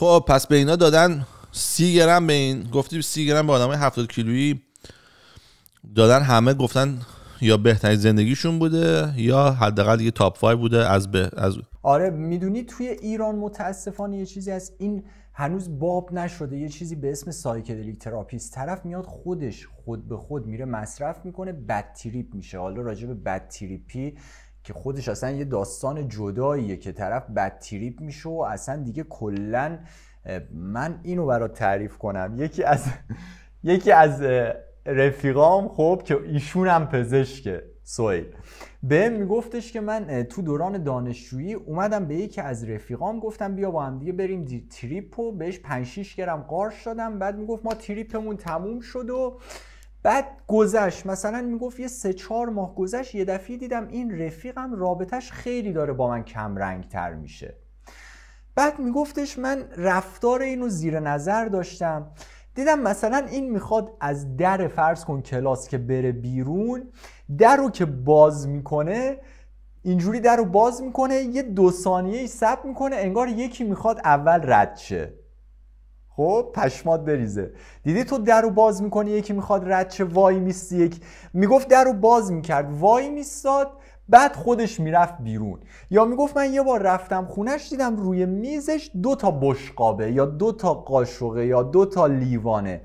خب پس به اینا دادن سی گرم به این گفتی سی گرم به های 70 کیلویی دادن همه گفتن یا بهترین زندگیشون بوده یا حداقل یه تاپ 5 بوده از به از آره میدونی توی ایران متاسفانه یه چیزی از این هنوز باب نشده یه چیزی به اسم سایکدلیک تراپیست طرف میاد خودش خود به خود میره مصرف میکنه بد تریپ میشه حالا راجع به بد تریپی که خودش اصلا یه داستان جداییه که طرف بد تریپ میشه و اصلا دیگه کلا من اینو برات تعریف کنم یکی از یکی از رفیقام خب که ایشون هم پزشکه سویل بهم میگفتش که من تو دوران دانشجویی اومدم به یکی از رفیقام گفتم بیا با هم دیگه بریم دی تریپ و بهش 5 6 گرم قارش دادم بعد میگفت ما تریپمون تموم شد و بعد گذشت مثلا میگفت یه سه چهار ماه گذشت یه دفعه دیدم این رفیقم رابطش خیلی داره با من کم رنگ تر میشه بعد میگفتش من رفتار اینو زیر نظر داشتم دیدم مثلا این میخواد از در فرض کن کلاس که بره بیرون در رو که باز میکنه اینجوری در رو باز میکنه یه دو ثانیه ای سب میکنه انگار یکی میخواد اول رد شه خب پشمات بریزه دیدی تو در رو باز میکنی یکی میخواد رد وای میستی یک میگفت در رو باز میکرد وای میستاد بعد خودش میرفت بیرون یا میگفت من یه بار رفتم خونش دیدم روی میزش دو تا بشقابه یا دو تا قاشقه یا دو تا لیوانه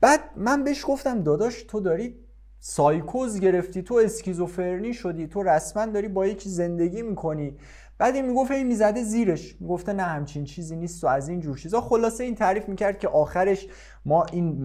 بعد من بهش گفتم داداش تو داری سایکوز گرفتی تو اسکیزوفرنی شدی تو رسما داری با یکی زندگی میکنی بعد این میگفت این میزده زیرش میگفته نه همچین چیزی نیست و از این جور چیزا خلاصه این تعریف میکرد که آخرش ما این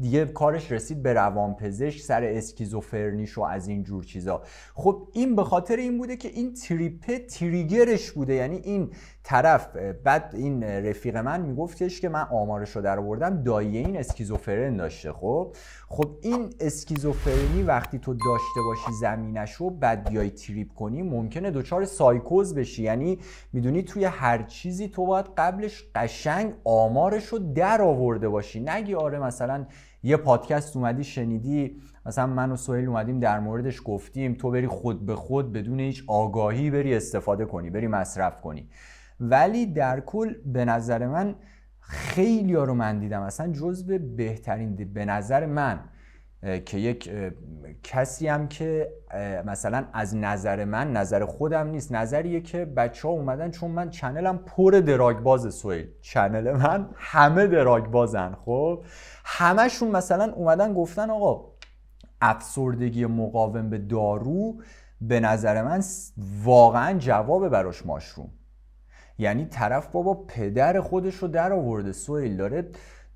دیگه کارش رسید به روانپزشک سر اسکیزوفرنیش و از این جور چیزا خب این به خاطر این بوده که این تریپه تریگرش بوده یعنی این طرف بعد این رفیق من میگفتش که من آمارش رو در آوردم دایه این اسکیزوفرن داشته خب خب این اسکیزوفرنی وقتی تو داشته باشی زمینش رو بعد بیای تریپ کنی ممکنه دچار سایکوز بشی یعنی میدونی توی هر چیزی تو باید قبلش قشنگ آمارش رو در آورده باشی باشی نگی آره مثلا یه پادکست اومدی شنیدی مثلا من و سهیل اومدیم در موردش گفتیم تو بری خود به خود بدون هیچ آگاهی بری استفاده کنی بری مصرف کنی ولی در کل به نظر من خیلی ها رو من دیدم اصلا جزو بهترین به نظر من که یک کسی هم که مثلا از نظر من نظر خودم نیست نظریه که بچه ها اومدن چون من چنلم پر دراگ باز سویل چنل من همه دراگ بازن خب همشون مثلا اومدن گفتن آقا افسردگی مقاوم به دارو به نظر من واقعا جواب براش ماشروم یعنی طرف بابا پدر خودش رو در آورده سویل داره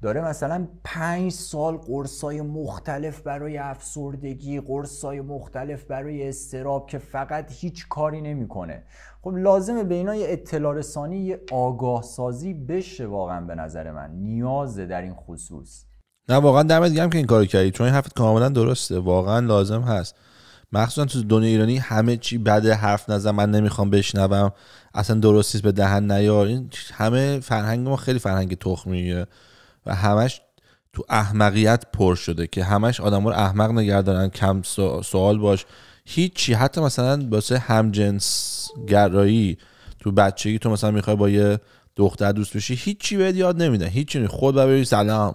داره مثلا پنج سال قرصای مختلف برای افسردگی قرصای مختلف برای استراب که فقط هیچ کاری نمیکنه خب لازمه به اینا یه اطلاع رسانی یه آگاه سازی بشه واقعا به نظر من نیازه در این خصوص نه واقعا دمت گرم که این کارو کردی چون این حرفت کاملا درسته واقعا لازم هست مخصوصا تو دنیا ایرانی همه چی بده حرف نزن من نمیخوام بشنوم اصلا درست به دهن نیار این همه فرهنگ ما خیلی فرهنگ تخمیه و همش تو احمقیت پر شده که همش آدم رو احمق نگردارن کم سوال باش هیچی حتی مثلا واسه همجنس گرایی تو بچگی تو مثلا میخوای با یه دختر دوست بشی هیچی بهت یاد نمیدن هیچی خود ببری سلام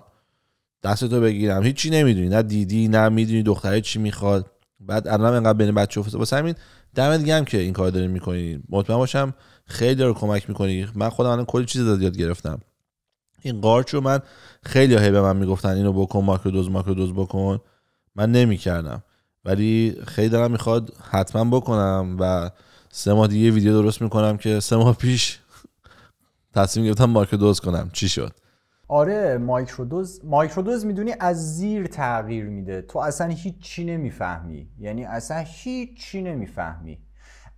دستتو بگیرم هیچی نمیدونی نه دیدی نه میدونی دختره چی میخواد بعد الان انقدر بین بچه افتاد واسه همین دمت گم که این کار داری میکنی مطمئن باشم خیلی داره کمک میکنی من خودم الان کلی چیز یاد گرفتم این قارچ رو من خیلی هی به من میگفتن اینو بکن ماکرو دوز بکن من نمیکردم ولی خیلی دارم میخواد حتما بکنم و سه ماه دیگه ویدیو درست میکنم که سه ماه پیش تصمیم گرفتم دوز کنم چی شد آره مایکرو مایکرودوز میدونی از زیر تغییر میده تو اصلا هیچ چی نمیفهمی یعنی اصلا هیچ چی نمیفهمی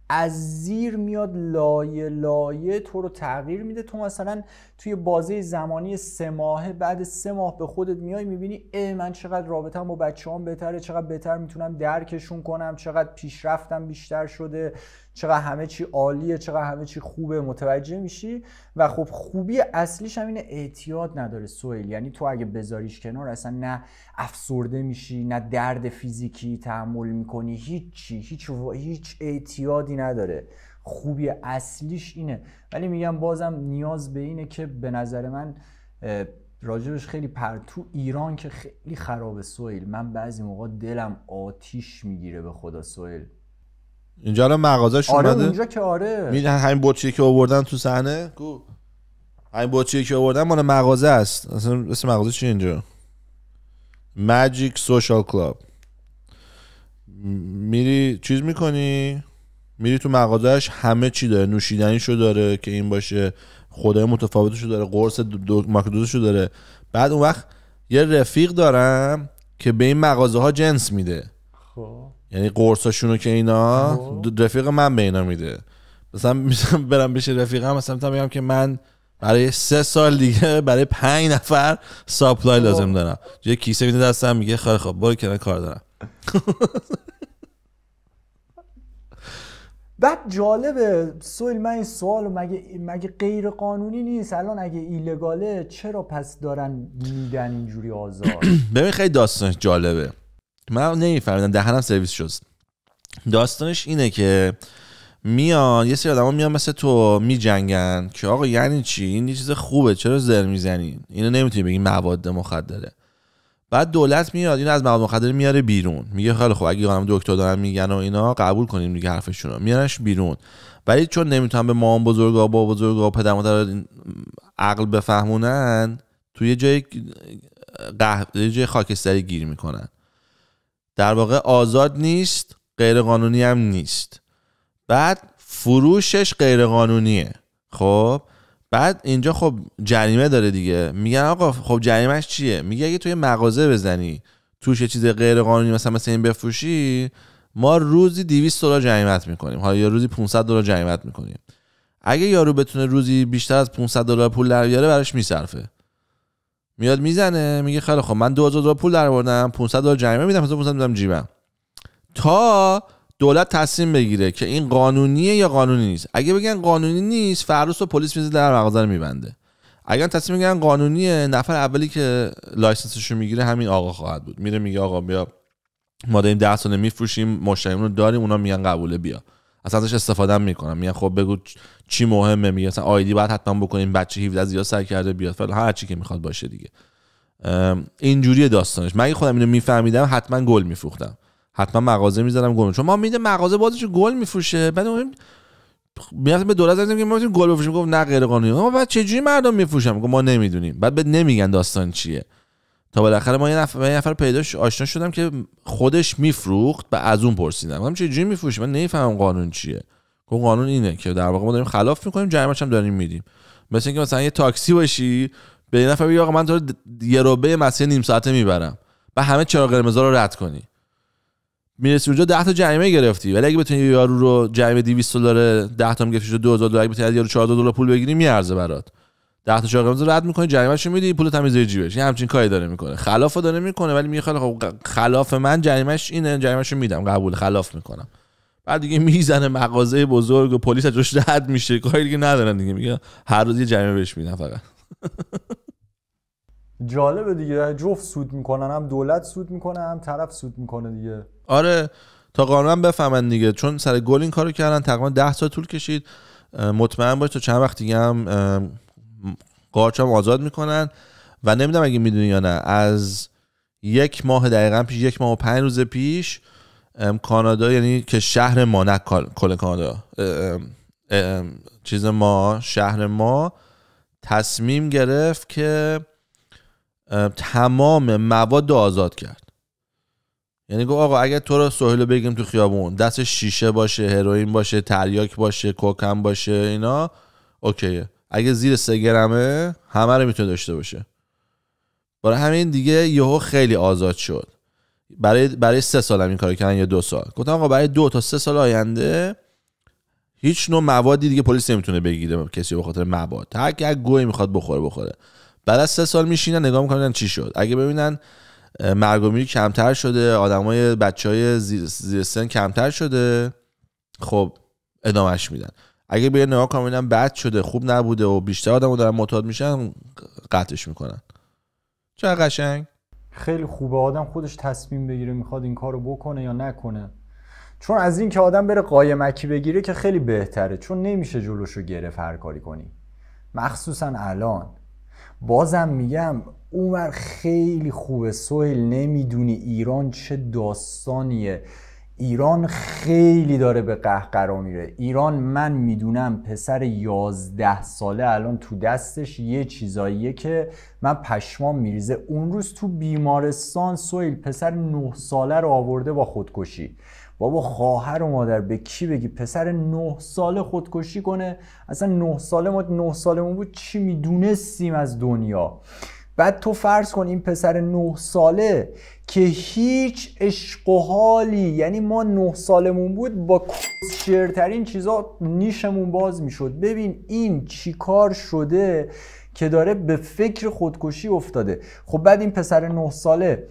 از زیر میاد لایه لایه تو رو تغییر میده تو مثلا توی بازه زمانی سه ماه بعد سه ماه به خودت میای میبینی ای من چقدر رابطم با بچه بهتره چقدر بهتر میتونم درکشون کنم چقدر پیشرفتم بیشتر شده چقدر همه چی عالیه چقدر همه چی خوبه متوجه میشی و خب خوبی اصلیش هم اینه اعتیاد نداره سویل یعنی تو اگه بذاریش کنار اصلا نه افسرده میشی نه درد فیزیکی تحمل میکنی هیچی هیچ هیچ اعتیادی نداره خوبی اصلیش اینه ولی میگم بازم نیاز به اینه که به نظر من راجبش خیلی پرتو ایران که خیلی خراب سویل من بعضی موقع دلم آتیش میگیره به خدا سویل اینجا الان مغازش آره اومده اونجا که آره همین بطری که آوردن تو صحنه همین بطری که آوردن مال مغازه است اصلا اسم مغازه چی اینجا ماجیک سوشال کلاب میری چیز میکنی میری تو مغازهش همه چی داره نوشیدنیشو داره که این باشه خدای متفاوتشو داره قرص دو... رو داره بعد اون وقت یه رفیق دارم که به این مغازه ها جنس میده یعنی قرصاشونو که اینا خب. رفیق من به اینا میده مثلا میتونم برم بشه رفیقم مثلا میتونم بگم که من برای سه سال دیگه برای پنج نفر ساپلای خب. لازم دارم یه کیسه میده دستم میگه خیلی خب برو کنه کار دارم بعد جالبه سویل من این سوال مگه مگه غیر قانونی نیست الان اگه ایلگاله چرا پس دارن میدن اینجوری آزاد ببین خیلی داستان جالبه من نمیفهمیدم دهنم سرویس شد داستانش اینه که میان یه سری آدما میان مثل تو میجنگن که آقا یعنی چی این یه چیز خوبه چرا زر میزنین اینو نمیتونی بگی مواد مخدره بعد دولت میاد این از مواد مخدر میاره بیرون میگه خیلی خب اگه هم دکتر دارن میگن و اینا قبول کنیم دیگه حرفشون رو میارنش بیرون ولی چون نمیتونن به مام بزرگا با بزرگا پدر مادر عقل بفهمونن توی جای قهوه جای خاکستری گیر میکنن در واقع آزاد نیست قانونی هم نیست بعد فروشش غیرقانونیه خب بعد اینجا خب جریمه داره دیگه میگن آقا خب جریمهش چیه میگه اگه توی مغازه بزنی توش یه چیز قانونی مثلا مثل این بفروشی ما روزی 200 دلار جریمت میکنیم حالا یا روزی 500 دلار جریمت میکنیم اگه یارو بتونه روزی بیشتر از 500 دلار پول در بیاره براش میصرفه میاد میزنه میگه خیلی خب من 2000 دلار پول درآوردم 500 دلار جریمه میدم 500 میدم جیبم تا دولت تصمیم بگیره که این قانونیه یا قانونی نیست اگه بگن قانونی نیست فروس و پلیس میزه در مغازه رو میبنده اگر تصمیم بگیرن قانونیه نفر اولی که لایسنسش رو میگیره همین آقا خواهد بود میره میگه آقا بیا ما داریم ده سال میفروشیم مشتریمون رو داریم اونا میگن قبوله بیا اصلا ازش استفاده میکنم میگن خب بگو چی مهمه میگه مثلا آیدی بعد حتما بکنیم بچه 17 زیاد سر کرده بیاد هر چی که میخواد باشه دیگه اینجوری داستانش من خودم اینو میفهمیدم حتما گل میفروختم حتما مغازه میزدم گل چون ما میده مغازه بازش گل میفروشه بعد اون میرفتیم به دولت زدیم که ما گل بفروشیم گفت نه غیر قانونی ما بعد چه جوری مردم میفروشن ما نمیدونیم بعد به نمیگن داستان چیه تا بالاخره ما یه نفر, یه نفر پیداش آشنا شدم که خودش میفروخت به از اون پرسیدم گفتم چه جوری میفروشی من نمیفهمم قانون چیه گفت خب قانون اینه که در واقع ما داریم خلاف میکنیم جریمه‌ش هم داریم میدیم مثل اینکه مثلا یه تاکسی باشی به یه نفر بگی آقا من تو یه روبه مسیر نیم ساعته میبرم و همه چرا قرمزا رو رد کنی میرسی اونجا 10 تا جریمه گرفتی ولی اگه بتونی یارو رو جریمه 200 دلار 10 تا میگفتی 2000 دلار اگه بتونی یارو 4000 دلار پول بگیری میارزه برات ده تا قرمز رد میکنه جریمه رو میدی پول تمیزه جیبش این همچین کاری داره میکنه خلاف داره میکنه ولی میگه خلاف خب، خلاف من جریمهش اینه جریمه‌ش میدم قبول خلاف میکنم بعد دیگه میزنه مغازه بزرگ و پلیس ازش رد میشه کاری دیگه ندارن دیگه میگه هر روز یه جریمه بهش میدن فقط جالبه دیگه جفت سود میکنن هم دولت سود میکنه هم طرف سود میکنه دیگه آره تا قانون بفهمن دیگه چون سر گل این کارو کردن تقریبا 10 سال طول کشید مطمئن باش تو چند وقت دیگه هم قارچ آزاد میکنن و نمیدونم اگه میدونی یا نه از یک ماه دقیقا پیش یک ماه و پنج روز پیش کانادا یعنی که شهر ما نه کل کانادا چیز ما شهر ما تصمیم گرفت که تمام مواد آزاد کرد یعنی گفت آقا اگر تو رو سهیل بگیم تو خیابون دست شیشه باشه هروئین باشه تریاک باشه کوکم باشه اینا اوکیه اگه زیر سه گرمه همه رو میتونه داشته باشه برای همین دیگه یهو خیلی آزاد شد برای برای سه سال هم این کارو کردن یا دو سال گفتم آقا برای دو تا سه سال آینده هیچ نوع موادی دیگه پلیس نمیتونه بگیره کسی به خاطر مواد هر کی گوی میخواد بخوره بخوره بعد از سه سال میشینن نگاه میکنن چی شد اگه ببینن مرگ کمتر شده آدمای بچهای زیر, زیر سن کمتر شده خب ادامهش میدن اگه بیا نگاه کنم ببینم بد شده خوب نبوده و بیشتر آدمو دارن معتاد میشن قطعش میکنن چه قشنگ خیلی خوبه آدم خودش تصمیم بگیره میخواد این کارو بکنه یا نکنه چون از این اینکه آدم بره قایمکی بگیره که خیلی بهتره چون نمیشه جلوشو گرفت هر کاری کنی مخصوصا الان بازم میگم اومر خیلی خوبه سویل نمیدونی ایران چه داستانیه ایران خیلی داره به قهقرا میره ایران من میدونم پسر یازده ساله الان تو دستش یه چیزاییه که من پشمام میریزه اون روز تو بیمارستان سویل پسر نه ساله رو آورده با خودکشی بابا خواهر و مادر به کی بگی پسر نه ساله خودکشی کنه اصلا 9 ساله ما نه سالمون بود چی میدونستیم از دنیا بعد تو فرض کن این پسر نه ساله که هیچ عشق و حالی یعنی ما نه سالمون بود با شیرترین چیزا نیشمون باز میشد ببین این چیکار شده که داره به فکر خودکشی افتاده خب بعد این پسر نه ساله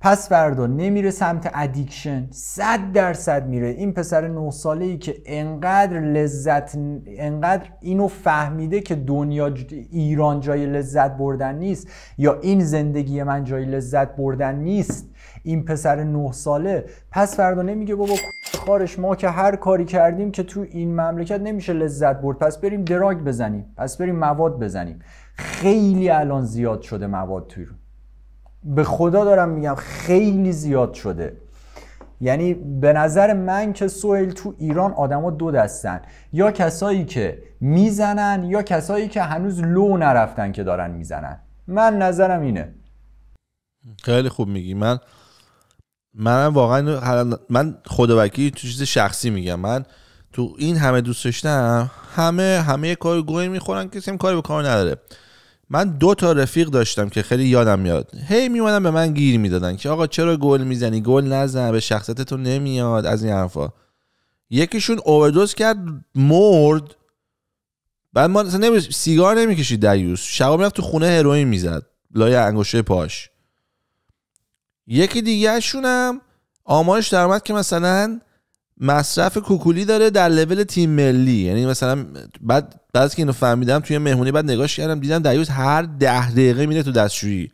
پس فردا نمیره سمت ادیکشن صد درصد میره این پسر نه ساله ای که انقدر لذت انقدر اینو فهمیده که دنیا ایران جای لذت بردن نیست یا این زندگی من جای لذت بردن نیست این پسر نه ساله پس فردا نمیگه بابا خارش ما که هر کاری کردیم که تو این مملکت نمیشه لذت برد پس بریم دراگ بزنیم پس بریم مواد بزنیم خیلی الان زیاد شده مواد تو. به خدا دارم میگم خیلی زیاد شده یعنی به نظر من که سوهل تو ایران آدما دو دستن یا کسایی که میزنن یا کسایی که هنوز لو نرفتن که دارن میزنن من نظرم اینه خیلی خوب میگی من منم واقعا من وکی تو چیز شخصی میگم من تو این همه دوست داشتم همه همه کار گوی میخورن کسی هم کاری به کار نداره من دو تا رفیق داشتم که خیلی یادم میاد هی میومدن به من گیر میدادن که آقا چرا گل میزنی گل نزن به شخصیت تو نمیاد از این حرفا یکیشون اووردوز کرد مرد بعد ما نمی... سیگار نمیکشید دیوس شبا میرفت تو خونه هروئین میزد لای انگشته پاش یکی دیگه شونم آمارش در که مثلا مصرف کوکولی داره در لول تیم ملی یعنی مثلا بعد بعد که اینو فهمیدم توی مهمونی بعد نگاش کردم دیدم دریوس هر ده دقیقه میره تو دستشویی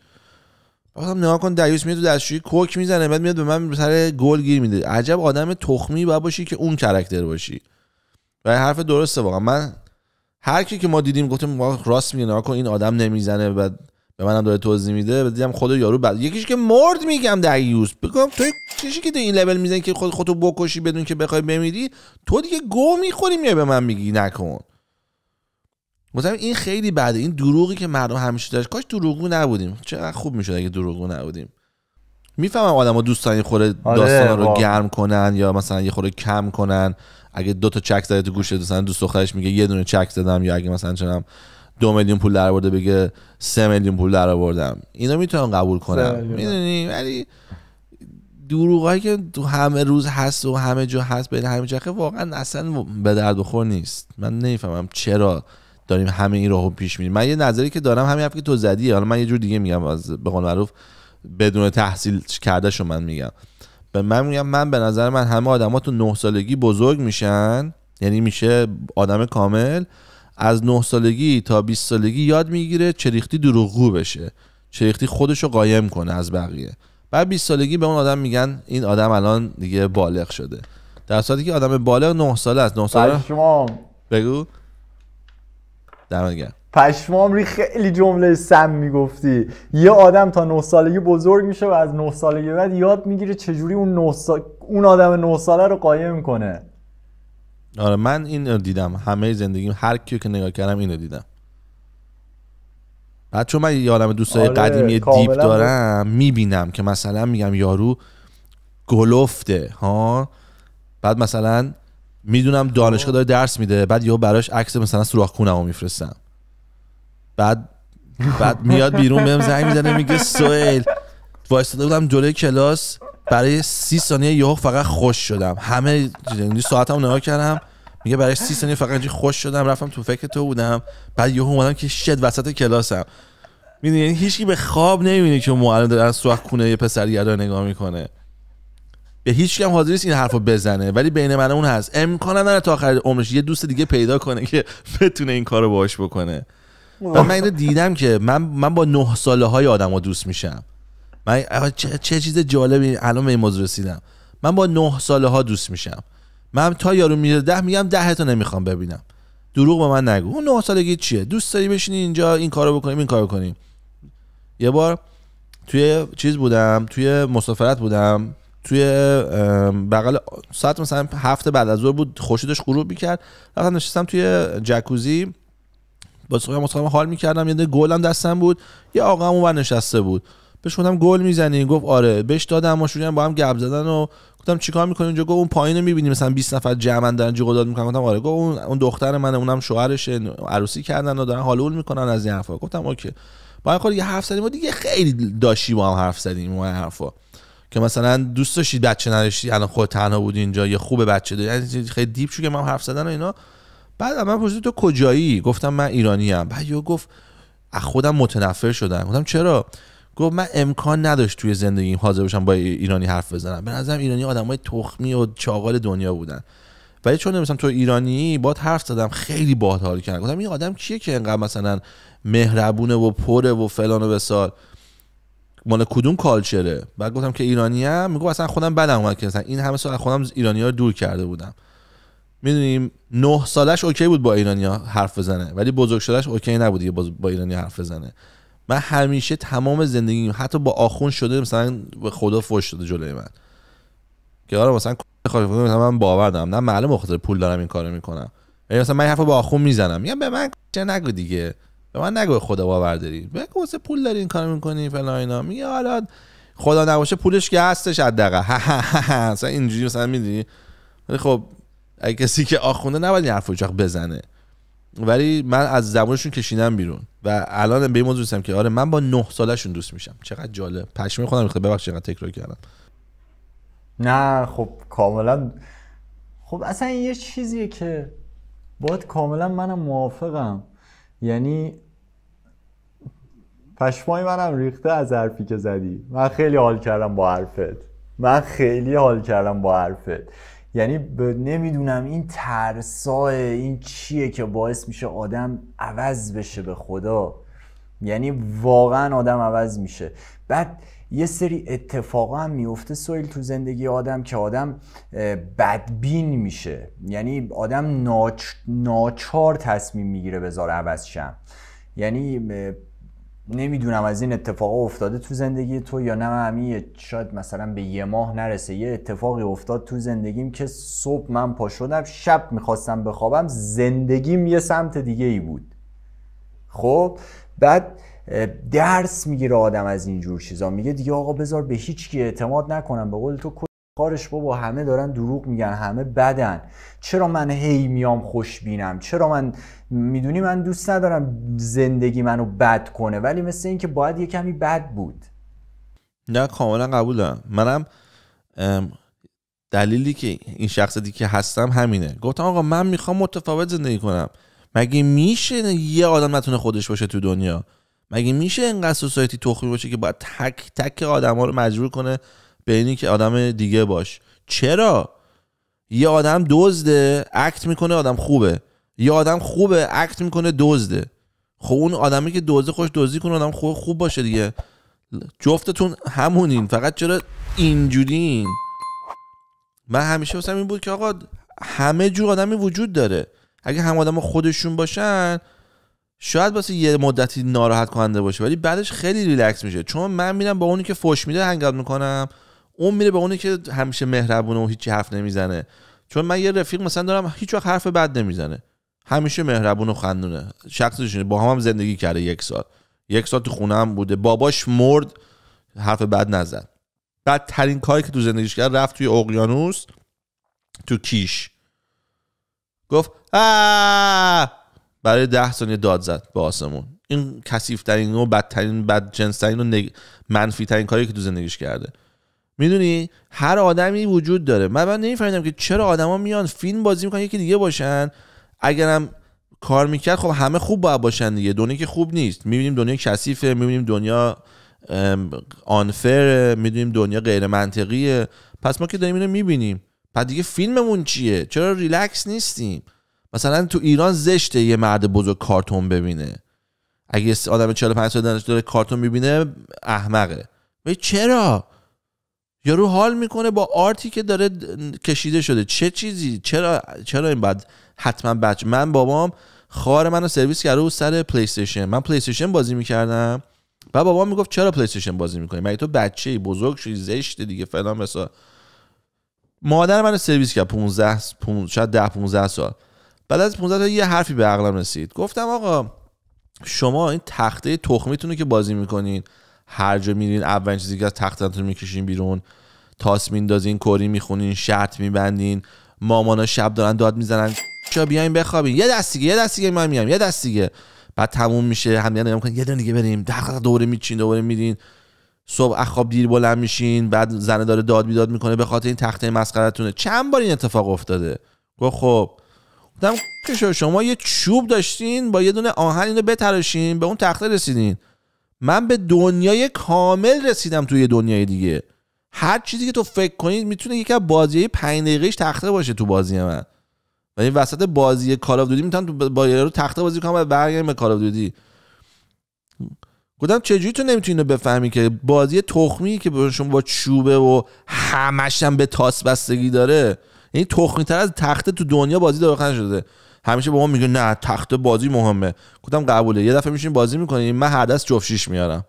بازم نگاه کن دریوس میره تو دستشویی کوک میزنه بعد میاد به من سر گل گیر میده عجب آدم تخمی باید باشی که اون کرکتر باشی و حرف درسته واقعا من هر کی که ما دیدیم گفتم راست میگه نگاه کن این آدم نمیزنه بعد به منم داره توضیح میده دیدم خود یارو بعد یکیش که مرد میگم یوست بگم تو چیزی که تو این لول میزنی که خود خودتو بکشی بدون که بخوای بمیری تو دیگه گو میخوری میای به من میگی نکن مثلا این خیلی بده این دروغی که مردم همیشه داشت کاش دروغو نبودیم چقدر خوب میشد اگه دروغو نبودیم میفهمم آدما دوستان یه خورده آره، داستان رو گرم کنن یا مثلا یه خورده کم کنن اگه دو تا چک زده تو گوش مثلا دوست دخترش میگه یه دونه چک زدم یا اگه مثلا چنم دو میلیون پول در آورده بگه سه میلیون پول در آوردم اینو میتونم قبول کنم میدونی ولی دروغایی که تو همه روز هست و همه جا هست بین همه جا خب واقعا اصلا به درد بخور نیست من نمیفهمم چرا داریم همه این راهو پیش میریم من یه نظری که دارم همین که تو زدی حالا من یه جور دیگه میگم از به قول معروف بدون تحصیل کرده شو من میگم به من میگم من به نظر من همه آدما تو 9 سالگی بزرگ میشن یعنی میشه آدم کامل از 9 سالگی تا 20 سالگی یاد میگیره چریختی دروغگو بشه چریختی خودش رو قایم کنه از بقیه بعد 20 سالگی به اون آدم میگن این آدم الان دیگه بالغ شده در صورتی که آدم بالغ 9 ساله است 9 ساله پشمام بگو دمت گرم پشمام ری خیلی جمله سم میگفتی یه آدم تا 9 سالگی بزرگ میشه و از 9 سالگی بعد یاد میگیره چجوری اون 9 اون آدم 9 ساله رو قایم کنه آره من این دیدم همه زندگیم هر کیو که نگاه کردم اینو دیدم بعد چون من یه عالم دوستای آره، قدیمی دیپ دارم میبینم که مثلا میگم یارو گلفته ها بعد مثلا میدونم دانشگاه داره درس میده بعد یا براش عکس مثلا سوراخ کونمو میفرستم بعد بعد میاد بیرون بهم زنگ میزنه میگه سوئیل وایستاده بودم جلوی کلاس برای سی ثانیه یهو فقط خوش شدم همه ساعتم نگاه کردم میگه برای سی ثانیه فقط خوش شدم رفتم تو فکر تو بودم بعد یهو اومدم که شد وسط کلاسم میدونی یعنی هیچکی به خواب نمیبینه که معلم داره از سوخت خونه یه پسر رو نگاه میکنه به هیچ هم حاضر نیست این حرفو بزنه ولی بین من اون هست امکان نداره تا آخر عمرش یه دوست دیگه پیدا کنه که بتونه این کارو باهاش بکنه و من دیدم که من من با نه ساله های آدم دوست میشم من چه, چه چیز جالبی الان به این موضوع رسیدم من با نه ساله ها دوست میشم من تا یارو میره ده میگم ده تا نمیخوام ببینم دروغ به من نگو اون نه سالگی چیه دوست داری بشینی اینجا این کارو بکنیم این کارو کنیم یه بار توی چیز بودم توی مسافرت بودم توی بغل ساعت مثلا هفته بعد از ظهر بود خوشیدش غروب میکرد رفتم نشستم توی جکوزی با مصاحبه حال میکردم یه گلم دستم بود یه آقا اون نشسته بود بهش گفتم گل میزنی گفت آره بهش دادم و با هم گپ زدن و گفتم چیکار میکنی اونجا گفت اون پایینو میبینی مثلا 20 نفر جمعن دارن جیغ داد میکنن گفتم آره گفت اون اون دختر منه اونم شوهرشه عروسی کردن و دارن حالول میکنن از این حرفا گفتم اوکی با خود یه حرف زدیم و دیگه خیلی داشیم با هم حرف زدیم و حرفا که مثلا دوست داشتی بچه نداشتی الان خود تنها بودی اینجا یه خوب بچه داری یعنی خیلی دیپ شو که من حرف زدن و اینا بعد من پرسید تو کجایی گفتم من ایرانی ام بعد یه گفت از خودم متنفر شدم گفتم چرا گفت من امکان نداشت توی زندگی حاضر باشم با ایرانی حرف بزنم به نظرم ایرانی آدم های تخمی و چاقال دنیا بودن ولی چون مثلا تو ایرانی باد حرف زدم خیلی باحال حال کردم گفتم این آدم کیه که انقدر مثلا مهربونه و پره و فلان و بسال مال کدوم کالچره بعد گفتم که ایرانی هم میگم اصلا خودم بدم اومد که این همه سال خودم ایرانی ها دور کرده بودم میدونیم نه سالش اوکی بود با ایرانیا حرف بزنه ولی بزرگ شدهش اوکی نبود با ایرانی حرف بزنه من همیشه تمام زندگیم حتی با آخون شده مثلا به خدا فوش شده جلوی من که آره مثلا خودم مثلا من باور دارم نه معلوم خاطر پول دارم این کارو میکنم یعنی مثلا من حرفو با آخون میزنم میگم به من چه نگو دیگه به من نگو خدا باور داری بگو واسه پول داری این کارو میکنی فلان اینا میگه حالا آره، آره. خدا نباشه پولش که هستش حداقل مثلا اینجوری مثلا میدونی خب اگه کسی که آخونده نباید این حرفو بزنه ولی من از زبانشون کشیدم بیرون و الان به این موضوع رسیدم که آره من با نه سالشون دوست میشم چقدر جالب پشمه خودم ریخته ببخشید چقدر تکرار کردم نه خب کاملا خب اصلا یه چیزیه که باید کاملا منم موافقم یعنی پشمای منم ریخته از حرفی که زدی من خیلی حال کردم با حرفت من خیلی حال کردم با حرفت یعنی نمیدونم این ترسا این چیه که باعث میشه آدم عوض بشه به خدا یعنی واقعا آدم عوض میشه بعد یه سری اتفاقا هم میفته سویل تو زندگی آدم که آدم بدبین میشه یعنی آدم ناچار تصمیم میگیره بذار عوض شم یعنی نمیدونم از این اتفاق افتاده تو زندگی تو یا نه همین شاید مثلا به یه ماه نرسه یه اتفاقی افتاد تو زندگیم که صبح من پا شدم شب میخواستم بخوابم زندگیم یه سمت دیگه ای بود خب بعد درس میگیره آدم از اینجور چیزا میگه دیگه آقا بذار به هیچ کی اعتماد نکنم به قول تو کارش بابا همه دارن دروغ میگن همه بدن چرا من هی میام خوشبینم چرا من میدونی من دوست ندارم زندگی منو بد کنه ولی مثل اینکه باید یه کمی بد بود نه کاملا قبول دارم منم دلیلی که این شخص دیگه هستم همینه گفتم آقا من میخوام متفاوت زندگی کنم مگه میشه یه آدم نتونه خودش باشه تو دنیا مگه میشه اینقدر سوسایتی تخمی باشه که باید تک تک آدم ها رو مجبور کنه به اینی که آدم دیگه باش چرا یه آدم دزده اکت میکنه آدم خوبه یه آدم خوبه اکت میکنه دزده خب اون آدمی که دزده خوش دزدی کنه آدم خوب خوب باشه دیگه جفتتون همونین فقط چرا اینجورین من همیشه واسم این بود که آقا همه جور آدمی وجود داره اگه هم آدم خودشون باشن شاید واسه یه مدتی ناراحت کننده باشه ولی بعدش خیلی ریلکس میشه چون من میرم با اونی که فوش میده میکنم اون میره به اونی که همیشه مهربونه و هیچی حرف نمیزنه چون من یه رفیق مثلا دارم هیچ وقت حرف بد نمیزنه همیشه مهربون و خندونه شخصش با هم, هم زندگی کرده یک سال یک سال تو خونه هم بوده باباش مرد حرف بد نزد بدترین کاری که تو زندگیش کرد رفت توی اقیانوس تو کیش گفت آه! برای ده ثانیه داد زد به آسمون این کسیفترین و بدترین بدجنسترین و منفی کاری که تو زندگیش کرده میدونی هر آدمی وجود داره من من نمیفهمیدم که چرا آدما میان فیلم بازی میکنن یکی دیگه باشن اگرم کار میکرد خب همه خوب باید باشن دیگه دنیا که خوب نیست میبینیم دنیا کثیفه میبینیم دنیا آنفر میدونیم دنیا غیر منطقیه پس ما که داریم اینو میبینیم پس دیگه فیلممون چیه چرا ریلکس نیستیم مثلا تو ایران زشته یه مرد بزرگ کارتون ببینه اگه آدم 45 سال داره کارتون میبینه احمقه ولی چرا یارو حال میکنه با آرتی که داره کشیده شده چه چیزی چرا چرا این بعد حتما بچه من بابام خار منو سرویس کرده بود سر پلی استیشن من پلی استیشن بازی میکردم و بابام میگفت چرا پلی استیشن بازی میکنی مگه تو بچه بزرگ شدی زشت دیگه فلان مثلا مادر منو سرویس کرد 15 شاید 10 15 سال بعد از 15 تا یه حرفی به عقلم رسید گفتم آقا شما این تخته تخمیتونو که بازی میکنین هر جا میرین اولین چیزی که از تختتون میکشین بیرون تاس میندازین کری میخونین شرط میبندین مامانا شب دارن داد میزنن چا بیاین بخوابین یه دست یه دستیگه دیگه من میام یه دستیگه بعد تموم میشه همدیگه نگاه یه دونه دیگه بریم دقیقا دوره میچین دوره میرین صبح اخواب دیر بلند میشین بعد زنه داره داد بیداد میکنه به خاطر این تخته مسخرتونه چند بار این اتفاق افتاده گفت خب گفتم خب، شما یه چوب داشتین با یه دونه آهن اینو بتراشین به اون تخته رسیدین من به دنیای کامل رسیدم توی دنیای دیگه هر چیزی که تو فکر کنید میتونه یکی از بازی 5 دقیقه‌ایش تخته باشه تو بازی من و یعنی این وسط بازی کال آف دودی میتونم با رو تخته بازی کنم و برگردم به کال آف دودی گفتم چجوری تو نمیتونی اینو بفهمی که بازی تخمی که شما با چوبه و همشم به تاس بستگی داره یعنی تخمی تر از تخته تو دنیا بازی داره شده همیشه با ما میگه نه تخت بازی مهمه گفتم قبوله یه دفعه میشین بازی میکنیم من هر دست جفت شیش میارم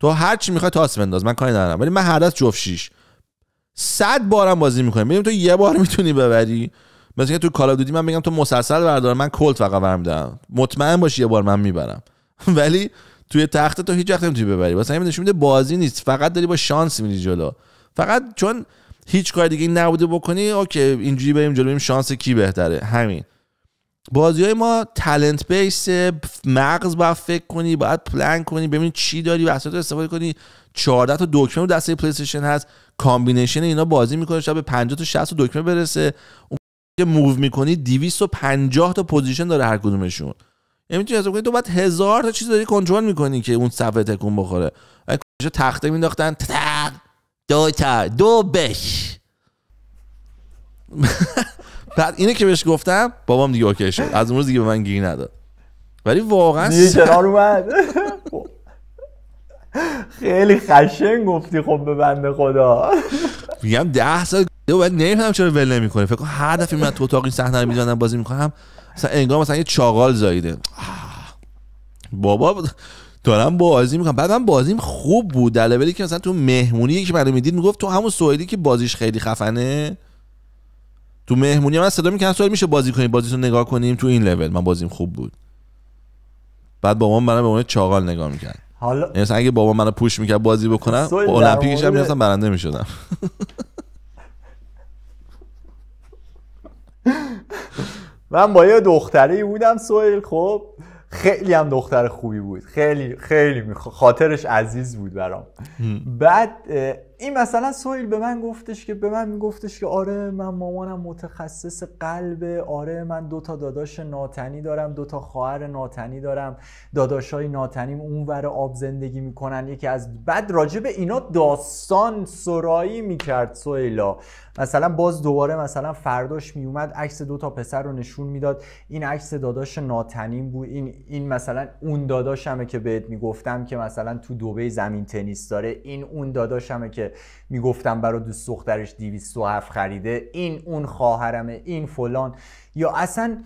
تو هر چی میخوای تاس بنداز من کاری ندارم ولی من هر دست جفت شیش 100 بارم بازی میکنیم ببین تو یه بار میتونی ببری مثلا تو کالا دودی من میگم تو مسلسل بردار من کلت فقط برمیدارم مطمئن باش یه بار من میبرم ولی توی تخت تو هیچ وقت نمیتونی ببری واسه همین نشون بازی نیست فقط داری با شانس میری جلو فقط چون هیچ کار دیگه نبوده بکنی اوکی اینجوری بریم جلو شانس کی بهتره همین بازی های ما تلنت بیس مغز باید فکر کنی باید پلان کنی ببین چی داری وسط استفاده کنی 14 تا دکمه رو دسته پلی هست کامبینیشن اینا بازی میکنه شاید به 50 تا 60 تا دکمه برسه اون که موو میکنی 250 تا پوزیشن داره هر کدومشون نمیتونی یعنی حساب کنی تو بعد هزار تا چیز داری کنترل میکنی که اون صفحه تکون بخوره یعنی کجا تخته مینداختن دو تا دو بش بعد اینه که بهش گفتم بابام دیگه اوکی شد از اون روز دیگه به من گیر نداد ولی واقعا اومد خیلی خشن گفتی خب به بنده خدا میگم ده سال دیگه بعد نمیدونم چرا ول نمیکنه فکر کنم هر دفعه من تو اتاق این صحنه رو میذارم بازی میکنم مثلا انگار مثلا یه چاغال زایده بابا دارم بازی میکنم بعد من بازیم خوب بود در که مثلا تو مهمونی که برای میدید میگفت تو همون سوئدی که بازیش خیلی خفنه تو مهمونی من صدا میکنم سوال میشه بازی کنیم بازیتون نگاه کنیم تو این لول من بازیم خوب بود بعد بابام من به اون چاغال نگاه میکرد حالا مثلا یعنی اگه بابا منو پوش میکرد بازی بکنم المپیکش هم میرفتم برنده میشدم من با یه دختری بودم سویل خب خیلی هم دختر خوبی بود خیلی خیلی خاطرش عزیز بود برام بعد این مثلا سویل به من گفتش که به من میگفتش که آره من مامانم متخصص قلب آره من دو تا داداش ناتنی دارم دو تا خواهر ناتنی دارم داداشای ناتنیم اونور آب زندگی میکنن یکی از بعد راجب، اینا داستان سرایی میکرد سویلا مثلا باز دوباره مثلا فرداش میومد عکس دو تا پسر رو نشون میداد این عکس داداش ناتنین بود این این مثلا اون داداشمه که بهت میگفتم که مثلا تو دبی زمین تنیس داره این اون داداشمه که میگفتم برای دوست دخترش 207 خریده این اون خواهرمه این فلان یا اصلا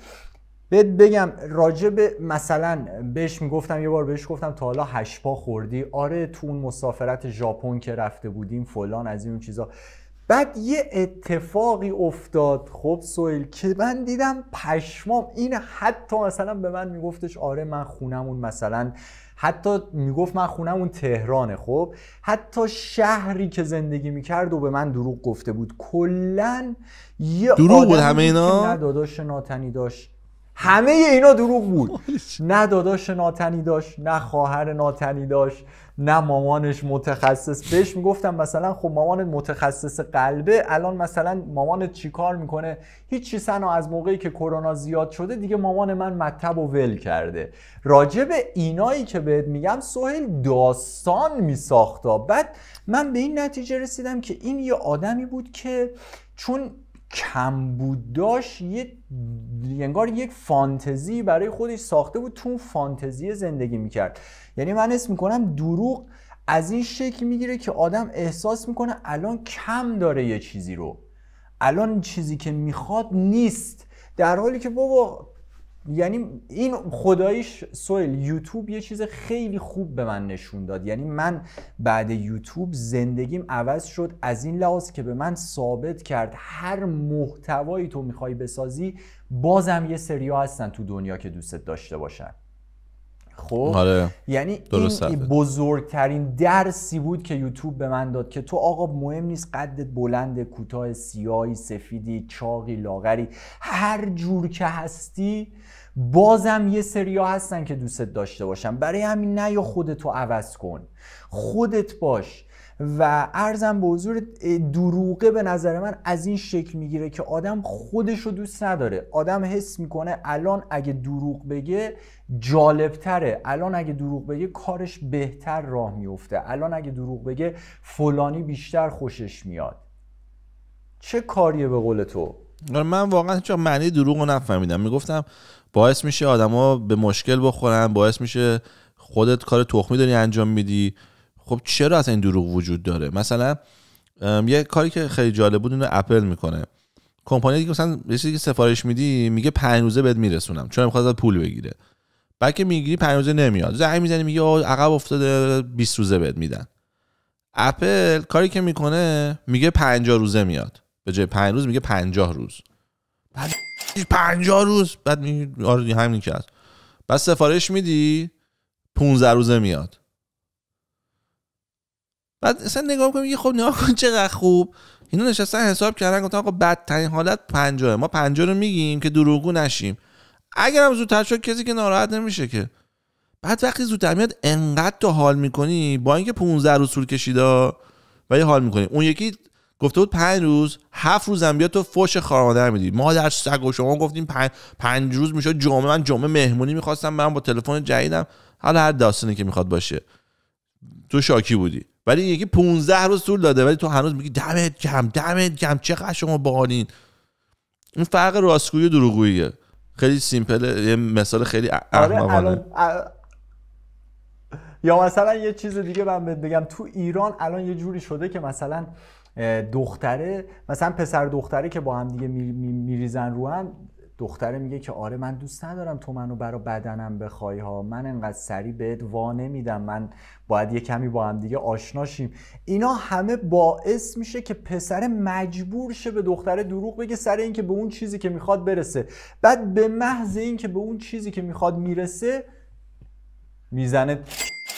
بهت بگم راجب مثلا بهش میگفتم یه بار بهش گفتم تا حالا هشپا خوردی آره تو اون مسافرت ژاپن که رفته بودیم فلان از این چیزا بعد یه اتفاقی افتاد خب سویل که من دیدم پشمام این حتی مثلا به من میگفتش آره من خونمون مثلا حتی میگفت من خونمون تهرانه خب حتی شهری که زندگی میکرد و به من دروغ گفته بود کلا یه دروغ بود همه اینا نداداش داداش ناتنی داشت همه اینا دروغ بود نه داداش ناتنی داشت نه خواهر ناتنی داشت نه مامانش متخصص بهش میگفتم مثلا خب مامانت متخصص قلبه الان مثلا مامانت چیکار میکنه هیچ سنا از موقعی که کرونا زیاد شده دیگه مامان من مطب و ول کرده راجب اینایی که بهت میگم سوهل داستان میساخته بعد من به این نتیجه رسیدم که این یه آدمی بود که چون بود داشت یه انگار یک فانتزی برای خودش ساخته بود تو فانتزی زندگی میکرد یعنی من اسم میکنم دروغ از این شکل میگیره که آدم احساس میکنه الان کم داره یه چیزی رو الان چیزی که میخواد نیست در حالی که بابا یعنی این خداییش سویل یوتیوب یه چیز خیلی خوب به من نشون داد یعنی من بعد یوتیوب زندگیم عوض شد از این لحاظ که به من ثابت کرد هر محتوایی تو میخوای بسازی بازم یه سریا هستن تو دنیا که دوستت داشته باشن خب آره. یعنی این بزرگترین درسی بود که یوتیوب به من داد که تو آقا مهم نیست قدت بلند کوتاه سیاهی سفیدی چاقی لاغری هر جور که هستی بازم یه سریا هستن که دوستت داشته باشن برای همین نه یا خودتو عوض کن خودت باش و ارزم به حضور دروغه به نظر من از این شکل میگیره که آدم خودش رو دوست نداره آدم حس میکنه الان اگه دروغ بگه جالبتره الان اگه دروغ بگه کارش بهتر راه میفته الان اگه دروغ بگه فلانی بیشتر خوشش میاد چه کاریه به قول تو آره، من واقعا چرا معنی دروغ رو نفهمیدم میگفتم باعث میشه آدما به مشکل بخورن باعث میشه خودت کار تخمی داری انجام میدی خب چرا اصلا این دروغ وجود داره مثلا یه کاری که خیلی جالب بود اینو اپل میکنه کمپانی که مثلا یه چیزی که سفارش میدی میگه پنج روزه بهت میرسونم چون میخواد پول بگیره بعد میگیری پنج روزه نمیاد زنگ میزنی میگه عقب افتاده 20 روزه بهت میدن اپل کاری که میکنه میگه 50 روزه میاد به جای 5 روز میگه 50 روز بعد 50 روز بعد میگه آره همین که هست بعد سفارش میدی 15 روزه میاد بعد اصلا نگاه کنیم خب نگاه کن چقدر خوب اینا نشستن حساب کردن گفتن آقا بدترین حالت پنجاه ما پنجاه رو میگیم که دروغگو نشیم هم زودتر شد کسی که ناراحت نمیشه که بعد وقتی زودتر میاد انقدر تو حال میکنی با اینکه 15 روز طول کشیدا یه حال میکنی اون یکی گفته بود پنج روز هفت روزم بیا تو فوش خارمادر میدی ما در سگ و شما گفتیم پنج, پنج روز میشه جمعه من جمعه مهمونی میخواستم من با تلفن جدیدم حالا هر داستانی که میخواد باشه تو شاکی بودی ولی یکی 15 روز طول داده ولی تو هنوز میگی دمت کم دمت کم چقدر شما باحالین این فرق راستگویی و دروغگوییه خیلی سیمپل یه مثال خیلی آره، احمقانه یا مثلا یه چیز دیگه من بگم تو ایران الان یه جوری شده که مثلا دختره مثلا پسر دختره که با هم دیگه میریزن می می رو هم دختره میگه که آره من دوست ندارم تو منو برا بدنم بخوای ها من انقدر سری بهت وا نمیدم من باید یه کمی با هم دیگه آشناشیم اینا همه باعث میشه که پسر مجبور شه به دختره دروغ بگه سر اینکه به اون چیزی که میخواد برسه بعد به محض اینکه به اون چیزی که میخواد میرسه میزنه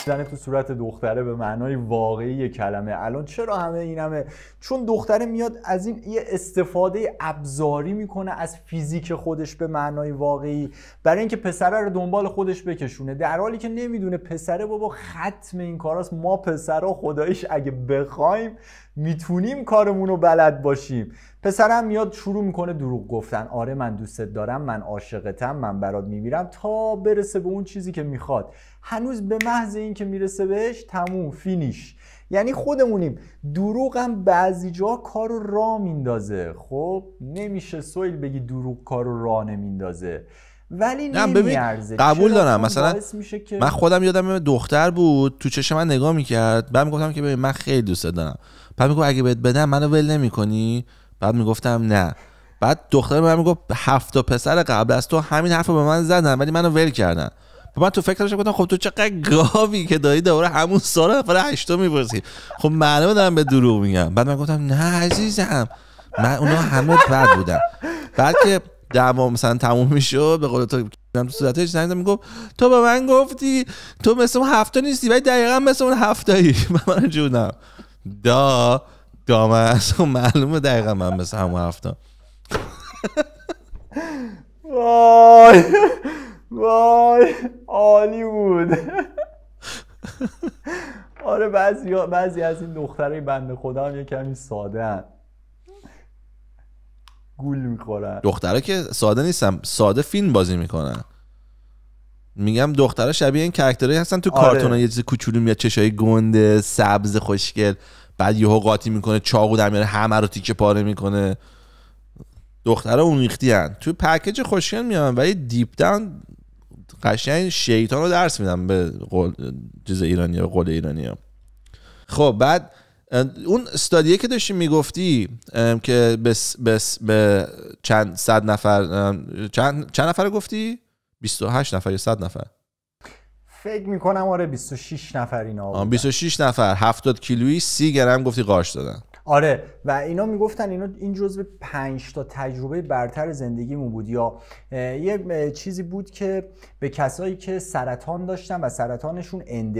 کشتن تو صورت دختره به معنای واقعی کلمه الان چرا همه این همه چون دختره میاد از این یه استفاده ابزاری میکنه از فیزیک خودش به معنای واقعی برای اینکه پسره رو دنبال خودش بکشونه در حالی که نمیدونه پسره بابا ختم این کاراست ما پسرا خدایش اگه بخوایم میتونیم کارمون رو بلد باشیم پسرم میاد شروع میکنه دروغ گفتن آره من دوستت دارم من عاشقتم من برات میمیرم تا برسه به اون چیزی که میخواد هنوز به محض اینکه میرسه بهش تموم فینیش یعنی خودمونیم دروغ هم بعضی جا کار را میندازه خب نمیشه سویل بگی دروغ کار را نمیندازه ولی نه قبول دارم مثلا که... من خودم یادم دختر بود تو چشم من نگاه میکرد بعد میگفتم که ببین من خیلی دوست دارم بعد میگفت اگه بهت بدم منو ول نمیکنی بعد میگفتم نه بعد دختر من میگفت هفت تا پسر قبل از تو همین حرف رو به من زدن ولی منو ول کردن من تو فکرش کنم گفتم خب تو چقدر گاوی که دایی دوباره همون سال نفر هشتم میپرسی خب معلومه دارم به دروغ میگم بعد من گفتم نه عزیزم من اونا همه بد بودن بعد که دعوا مثلا تموم میشد به قول تو تو صورتش زنگ میگفت تو به من گفتی تو مثل اون هفته نیستی ولی دقیقا مثل اون هفتایی من من جونم دا اون معلومه دقیقا من مثل همون هفته وای وای عالی بود آره بعضی, بعضی از این دخترای بنده خدا هم یه کمی ساده هن. گول میخورن دخترها که ساده نیستم ساده فیلم بازی میکنن میگم دختره شبیه این کرکترهایی هستن تو آره. کارتون یه چیز کوچولو میاد چشای گنده سبز خوشگل بعد یهو قاطی میکنه چاقو در میاره همه رو تیکه پاره میکنه دختره اون ریختی تو پکیج خوشگل میان ولی دیپ قشنگ شیطان رو درس میدم به قول چیز ایرانی قول ایرانی ها. خب بعد اون استادیه که داشتی میگفتی که بس بس به چند صد نفر چند, چند نفر گفتی 28 نفر یا 100 نفر فکر میکنم آره 26 نفر اینا 26 نفر 70 کیلویی 30 گرم گفتی قاش دادن آره و اینا میگفتن اینا این جزء پنج تا تجربه برتر زندگیمون بود یا یه چیزی بود که به کسایی که سرطان داشتن و سرطانشون اند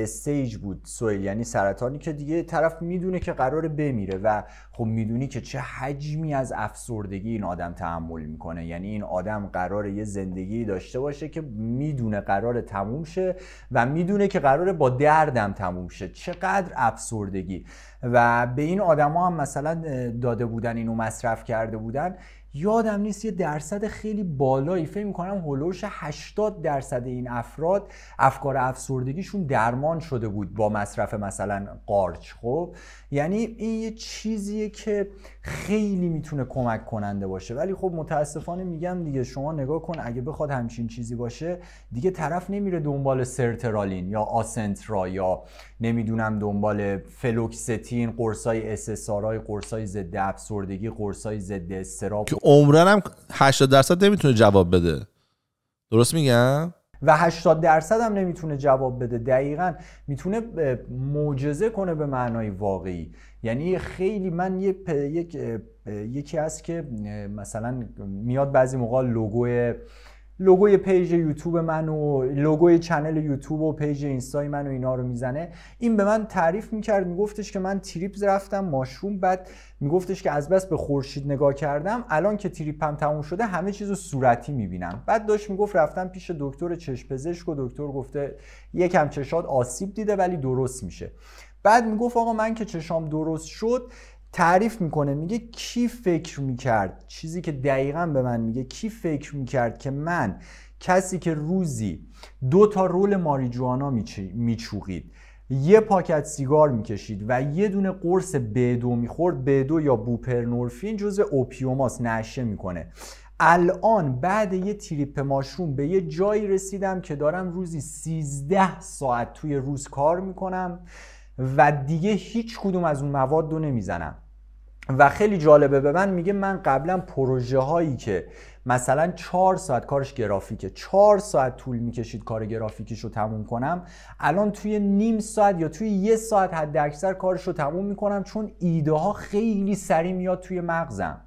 بود سویل یعنی سرطانی که دیگه طرف میدونه که قرار بمیره و خب میدونی که چه حجمی از افسردگی این آدم تحمل میکنه یعنی این آدم قرار یه زندگی داشته باشه که میدونه قرار تموم شه و میدونه که قرار با دردم تموم شه چقدر افسردگی و به این آدما هم مثلا داده بودن اینو مصرف کرده بودن یادم نیست یه درصد خیلی بالایی فکر میکنم هلوش 80 درصد این افراد افکار افسردگیشون درمان شده بود با مصرف مثلا قارچ خب یعنی این یه چیزیه که خیلی میتونه کمک کننده باشه ولی خب متاسفانه میگم دیگه شما نگاه کن اگه بخواد همچین چیزی باشه دیگه طرف نمیره دنبال سرترالین یا آسنترا یا نمیدونم دنبال فلوکستین قرصای اسسارای قرصای ضد افسردگی قرصای ضد استراب که عمرن هم 80 درصد نمیتونه جواب بده درست میگم و 80 درصد هم نمیتونه جواب بده دقیقا میتونه معجزه کنه به معنای واقعی یعنی خیلی من یه یک... یکی هست که مثلا میاد بعضی موقع لوگو لوگوی پیج یوتیوب من و لوگوی چنل یوتیوب و پیج اینستای من و اینا رو میزنه این به من تعریف میکرد میگفتش که من تریپ رفتم ماشروم بعد میگفتش که از بس به خورشید نگاه کردم الان که تریپم تموم شده همه چیز رو صورتی میبینم بعد داشت میگفت رفتم پیش دکتر چشم و دکتر گفته یکم چشاد آسیب دیده ولی درست میشه بعد میگفت آقا من که چشام درست شد تعریف میکنه میگه کی فکر میکرد چیزی که دقیقا به من میگه کی فکر میکرد که من کسی که روزی دو تا رول ماریجوانا میچوغید یه پاکت سیگار میکشید و یه دونه قرص بدو میخورد بدو یا بوپرنورفین جزو اوپیوماس نشه میکنه الان بعد یه تریپ ماشروم به یه جایی رسیدم که دارم روزی 13 ساعت توی روز کار میکنم و دیگه هیچ کدوم از اون مواد رو نمیزنم و خیلی جالبه به من میگه من قبلا پروژه هایی که مثلا چهار ساعت کارش گرافیکه چهار ساعت طول میکشید کار گرافیکیش رو تموم کنم الان توی نیم ساعت یا توی یه ساعت حد اکثر کارش رو تموم میکنم چون ایده ها خیلی سریع میاد توی مغزم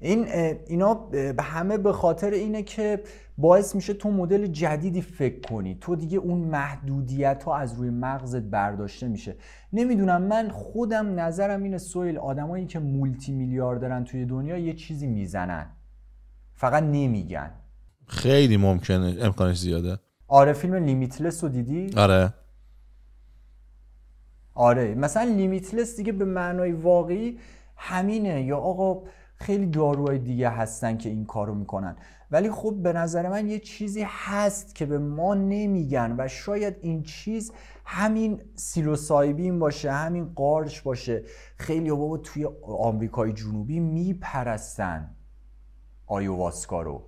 این اینا همه به خاطر اینه که باعث میشه تو مدل جدیدی فکر کنی تو دیگه اون محدودیت ها از روی مغزت برداشته میشه نمیدونم من خودم نظرم اینه سویل آدمایی که مولتی دارن توی دنیا یه چیزی میزنن فقط نمیگن خیلی ممکنه امکانش زیاده آره فیلم لیمیتلس رو دیدی؟ آره آره مثلا لیمیتلس دیگه به معنای واقعی همینه یا آقا خیلی داروهای دیگه هستن که این کارو میکنن ولی خب به نظر من یه چیزی هست که به ما نمیگن و شاید این چیز همین سیلوسایبین باشه همین قارچ باشه خیلی بابا توی آمریکای جنوبی میپرستن آیوواسکا رو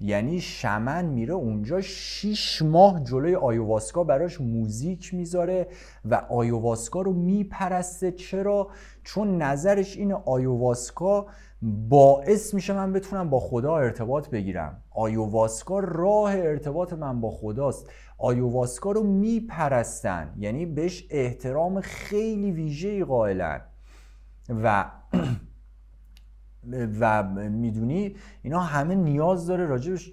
یعنی شمن میره اونجا شیش ماه جلوی آیوواسکا براش موزیک میذاره و آیوواسکا رو میپرسته چرا؟ چون نظرش این آیوواسکا باعث میشه من بتونم با خدا ارتباط بگیرم آیوواسکا راه ارتباط من با خداست آیوواسکا رو میپرستن یعنی بهش احترام خیلی ویژه قائلن و و میدونی اینا همه نیاز داره راجبش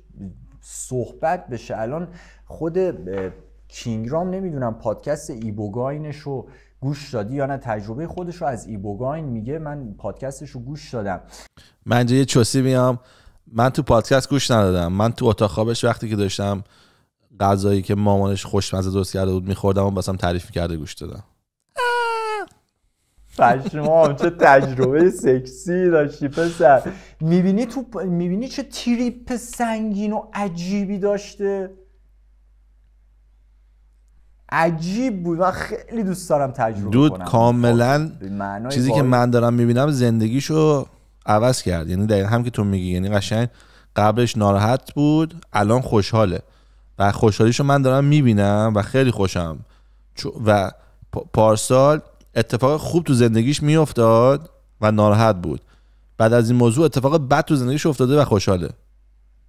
صحبت بشه الان خود کینگرام نمیدونم پادکست ایبوگاینش رو گوش دادی یا نه تجربه خودش رو از ایبوگاین میگه من پادکستش رو گوش دادم من اینجا یه چوسی بیام من تو پادکست گوش ندادم من تو اتاق خوابش وقتی که داشتم غذایی که مامانش خوشمزه درست کرده بود میخوردم و بسام تعریف کرده گوش دادم پشمام چه تجربه سکسی داشتی پسر میبینی تو میبینی چه تریپ سنگین و عجیبی داشته عجیب بود و خیلی دوست دارم تجربه دود کاملا خب، چیزی که من دارم میبینم زندگیشو عوض کرد یعنی دقیقا هم که تو میگی یعنی قشنگ قبلش ناراحت بود الان خوشحاله و خوشحالیشو من دارم میبینم و خیلی خوشم و پارسال اتفاق خوب تو زندگیش میافتاد و ناراحت بود بعد از این موضوع اتفاق بد تو زندگیش افتاده و خوشحاله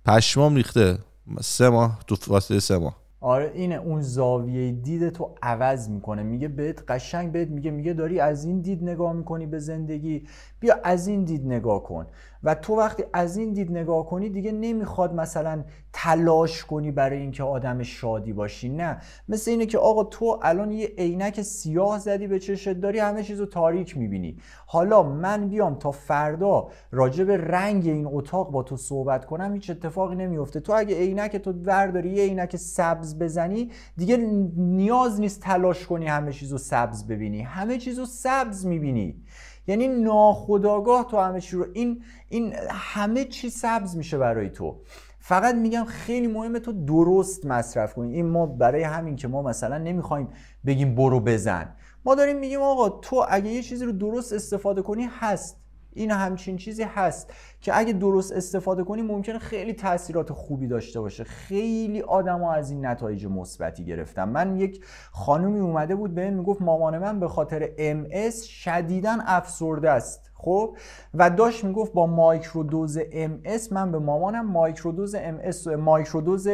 پشمام ریخته سه ماه تو واسه سه ماه آره اینه اون زاویه دید تو عوض میکنه میگه بهت قشنگ بهت میگه میگه داری از این دید نگاه میکنی به زندگی یا از این دید نگاه کن و تو وقتی از این دید نگاه کنی دیگه نمیخواد مثلا تلاش کنی برای اینکه آدم شادی باشی نه مثل اینه که آقا تو الان یه عینک سیاه زدی به چشت داری همه چیز رو تاریک میبینی حالا من بیام تا فردا راجع به رنگ این اتاق با تو صحبت کنم هیچ اتفاقی نمیفته تو اگه عینک تو ورداری یه عینک سبز بزنی دیگه نیاز نیست تلاش کنی همه چیز رو سبز ببینی همه چیز رو سبز میبینی یعنی ناخداگاه تو همه چی رو این این همه چی سبز میشه برای تو فقط میگم خیلی مهمه تو درست مصرف کنی این ما برای همین که ما مثلا نمیخوایم بگیم برو بزن ما داریم میگیم آقا تو اگه یه چیزی رو درست استفاده کنی هست این همچین چیزی هست که اگه درست استفاده کنی ممکنه خیلی تاثیرات خوبی داشته باشه خیلی آدما از این نتایج مثبتی گرفتم من یک خانومی اومده بود به این میگفت مامان من به خاطر ام اس شدیداً افسرده است خب و داشت میگفت با مایکرودوز ام اس من به مامانم مایکرودوز ام اس مایکرودوز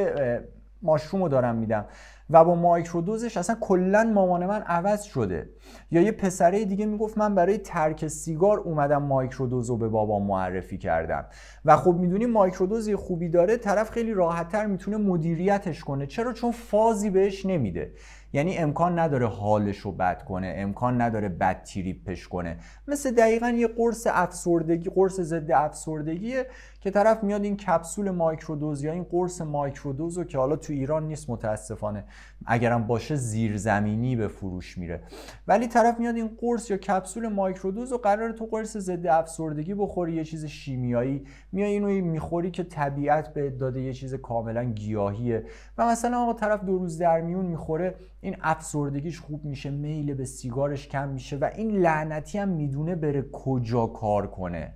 ماشروم رو دارم میدم و با مایکرودوزش اصلا کلا مامان من عوض شده یا یه پسره دیگه میگفت من برای ترک سیگار اومدم مایکرودوز رو به بابا معرفی کردم و خب میدونی مایکرودوز یه خوبی داره طرف خیلی راحتتر میتونه مدیریتش کنه چرا چون فازی بهش نمیده یعنی امکان نداره حالش رو بد کنه امکان نداره بد تریپش کنه مثل دقیقا یه قرص افسردگی قرص ضد افسردگیه که طرف میاد این کپسول مایکرودوز یا این قرص مایکرودوز رو که حالا تو ایران نیست متاسفانه اگرم باشه زیرزمینی به فروش میره ولی طرف میاد این قرص یا کپسول مایکرودوز رو قرار تو قرص ضد افسردگی بخوری یه چیز شیمیایی میای اینو میخوری که طبیعت به داده یه چیز کاملا گیاهیه و مثلا آقا طرف دو روز در میون میخوره این افسردگیش خوب میشه میل به سیگارش کم میشه و این لعنتی هم میدونه بره کجا کار کنه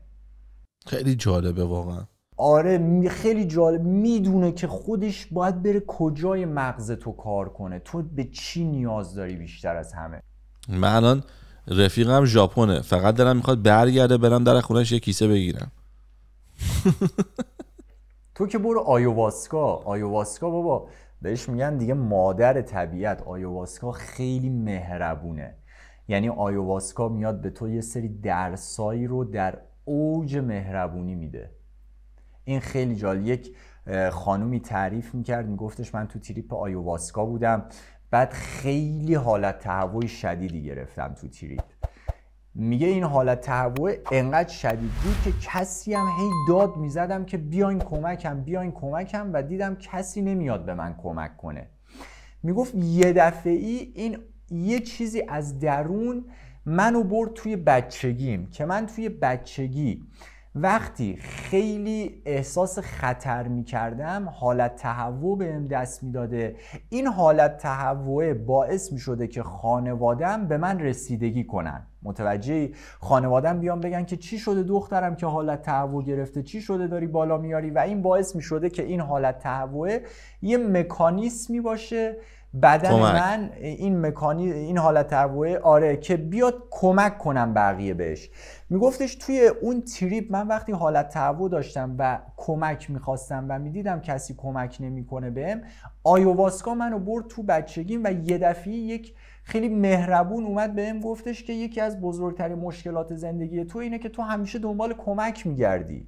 خیلی جالبه واقعا آره خیلی جالب میدونه که خودش باید بره کجای مغز تو کار کنه تو به چی نیاز داری بیشتر از همه من الان رفیقم ژاپنه فقط دلم میخواد برگرده برم در خونش یه کیسه بگیرم تو که برو آیوواسکا آیوواسکا بابا بهش میگن دیگه مادر طبیعت آیوواسکا خیلی مهربونه یعنی آیوواسکا میاد به تو یه سری درسایی رو در اوج مهربونی میده این خیلی جالب یک خانومی تعریف میکرد میگفتش من تو تریپ آیوواسکا بودم بعد خیلی حالت تهوع شدیدی گرفتم تو تریپ میگه این حالت تهوع انقدر شدید بود که کسی هم هی داد میزدم که بیاین کمکم بیاین کمکم و دیدم کسی نمیاد به من کمک کنه میگفت یه دفعه ای این یه چیزی از درون منو برد توی بچگیم که من توی بچگی وقتی خیلی احساس خطر می کردم حالت تهوع بهم دست میداده این حالت تهوع باعث می شده که خانوادم به من رسیدگی کنن متوجه خانوادم بیان بگن که چی شده دخترم که حالت تهوع گرفته چی شده داری بالا میاری و این باعث می شده که این حالت تهوع یه مکانیسمی باشه بدن من این مکانی این حالت تهوع آره که بیاد کمک کنم بقیه بهش میگفتش توی اون تریپ من وقتی حالت تهوع داشتم و کمک میخواستم و میدیدم کسی کمک نمیکنه بهم آیوواسکا منو برد تو بچگیم و یه دفعه یک خیلی مهربون اومد بهم گفتش که یکی از بزرگترین مشکلات زندگی تو اینه که تو همیشه دنبال کمک میگردی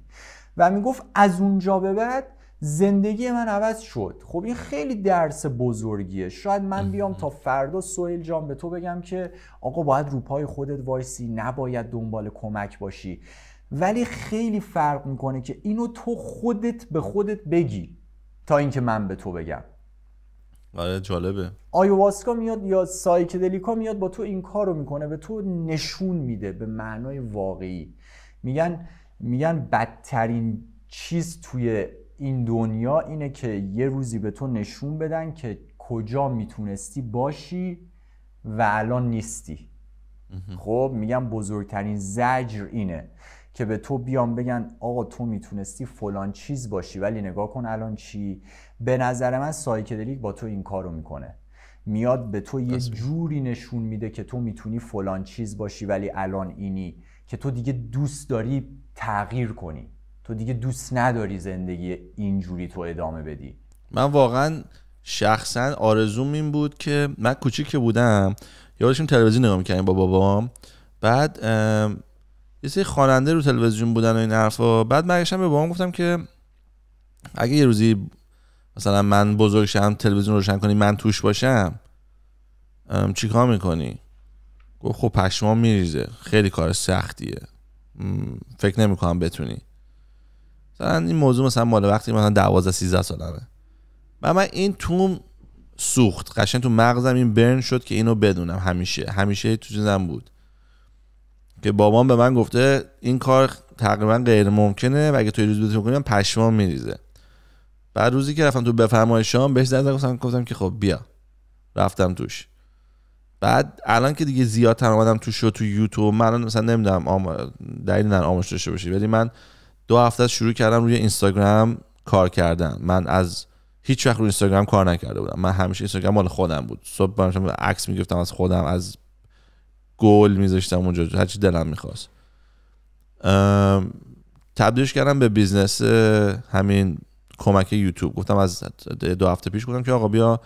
و میگفت از اونجا به بعد زندگی من عوض شد خب این خیلی درس بزرگیه شاید من بیام تا فردا سویل جان به تو بگم که آقا باید روپای خودت وایسی نباید دنبال کمک باشی ولی خیلی فرق میکنه که اینو تو خودت به خودت بگی تا اینکه من به تو بگم آره جالبه آیواسکا میاد یا سایکدلیکا میاد با تو این کارو میکنه به تو نشون میده به معنای واقعی میگن میگن بدترین چیز توی این دنیا اینه که یه روزی به تو نشون بدن که کجا میتونستی باشی و الان نیستی خب میگم بزرگترین زجر اینه که به تو بیام بگن آقا تو میتونستی فلان چیز باشی ولی نگاه کن الان چی به نظر من سایکدلیک با تو این کارو میکنه میاد به تو یه جوری نشون میده که تو میتونی فلان چیز باشی ولی الان اینی که تو دیگه دوست داری تغییر کنی تو دیگه دوست نداری زندگی اینجوری تو ادامه بدی من واقعا شخصا آرزوم این بود که من کوچیک که بودم یادشون تلویزیون نگاه میکردیم با بابام بعد یه سری خواننده رو تلویزیون بودن و این حرفا بعد برگشتم به بابام گفتم که اگه یه روزی مثلا من بزرگ شم تلویزیون روشن کنی من توش باشم چیکار میکنی گفت خب پشمام میریزه خیلی کار سختیه فکر نمیکنم بتونی مثلا این موضوع مثلا مال وقتی مثلا 12 13 سالمه و من این توم سوخت قشنگ تو مغزم این برن شد که اینو بدونم همیشه همیشه تو چیزم بود که بابام به من گفته این کار تقریبا غیر ممکنه و اگه تو روز بتونی کنی پشمام میریزه بعد روزی که رفتم تو بفرمای بهش زنگ گفتم گفتم که خب بیا رفتم توش بعد الان که دیگه زیاد تر اومدم توش شو تو یوتیوب من الان مثلا نمیدونم آم... دلیل نه ولی من دو هفته شروع کردم روی اینستاگرام کار کردن من از هیچ وقت روی اینستاگرام کار نکرده بودم من همیشه اینستاگرام مال خودم بود صبح برم عکس میگرفتم از خودم از گل میذاشتم اونجا هر چی دلم میخواست تبدیلش کردم به بیزنس همین کمک یوتیوب گفتم از دو هفته پیش گفتم که آقا بیا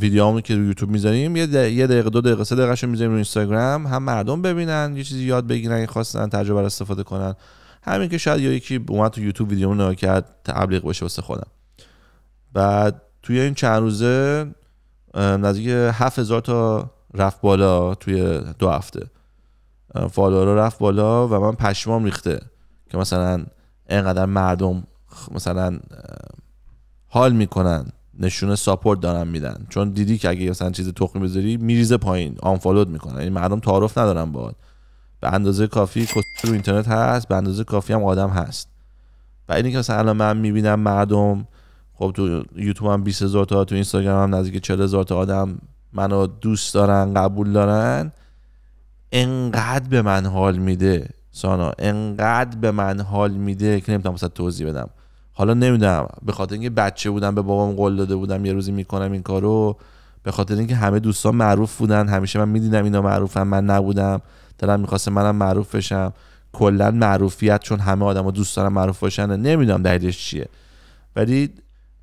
ویدیوامو که رو یوتیوب میذاریم یه, دقیقه دو دقیقه سه دقیقه میذاریم روی اینستاگرام هم مردم ببینن یه چیزی یاد بگیرن خواستن تجربه استفاده کنن همین که شاید یا یکی اومد تو یوتیوب ویدیو نگاه کرد تبلیغ باشه واسه خودم بعد توی این چند روزه نزدیک 7000 تا رفت بالا توی دو هفته فالوورا رفت بالا و من پشمام ریخته که مثلا اینقدر مردم مثلا حال میکنن نشونه ساپورت دارن میدن چون دیدی که اگه مثلا چیز تخمی بذاری میریزه پایین آنفالود میکنن یعنی مردم تعارف ندارن باهات به اندازه کافی کسی رو اینترنت هست به اندازه کافی هم آدم هست و اینی که مثلا الان من میبینم مردم خب تو یوتیوب هم 20 هزار تا تو اینستاگرام هم نزدیک 40 هزار تا آدم منو دوست دارن قبول دارن انقدر به من حال میده سانا انقدر به من حال میده که نمیتونم مثلا توضیح بدم حالا نمیدونم به خاطر اینکه بچه بودم به بابام قول داده بودم یه روزی میکنم این کارو به خاطر اینکه همه دوستان معروف بودن همیشه من میدیدم اینا معروفم من نبودم دلم میخواسته منم معروف بشم کلا معروفیت چون همه آدما دوست دارن معروف باشن نمیدونم دلیلش چیه ولی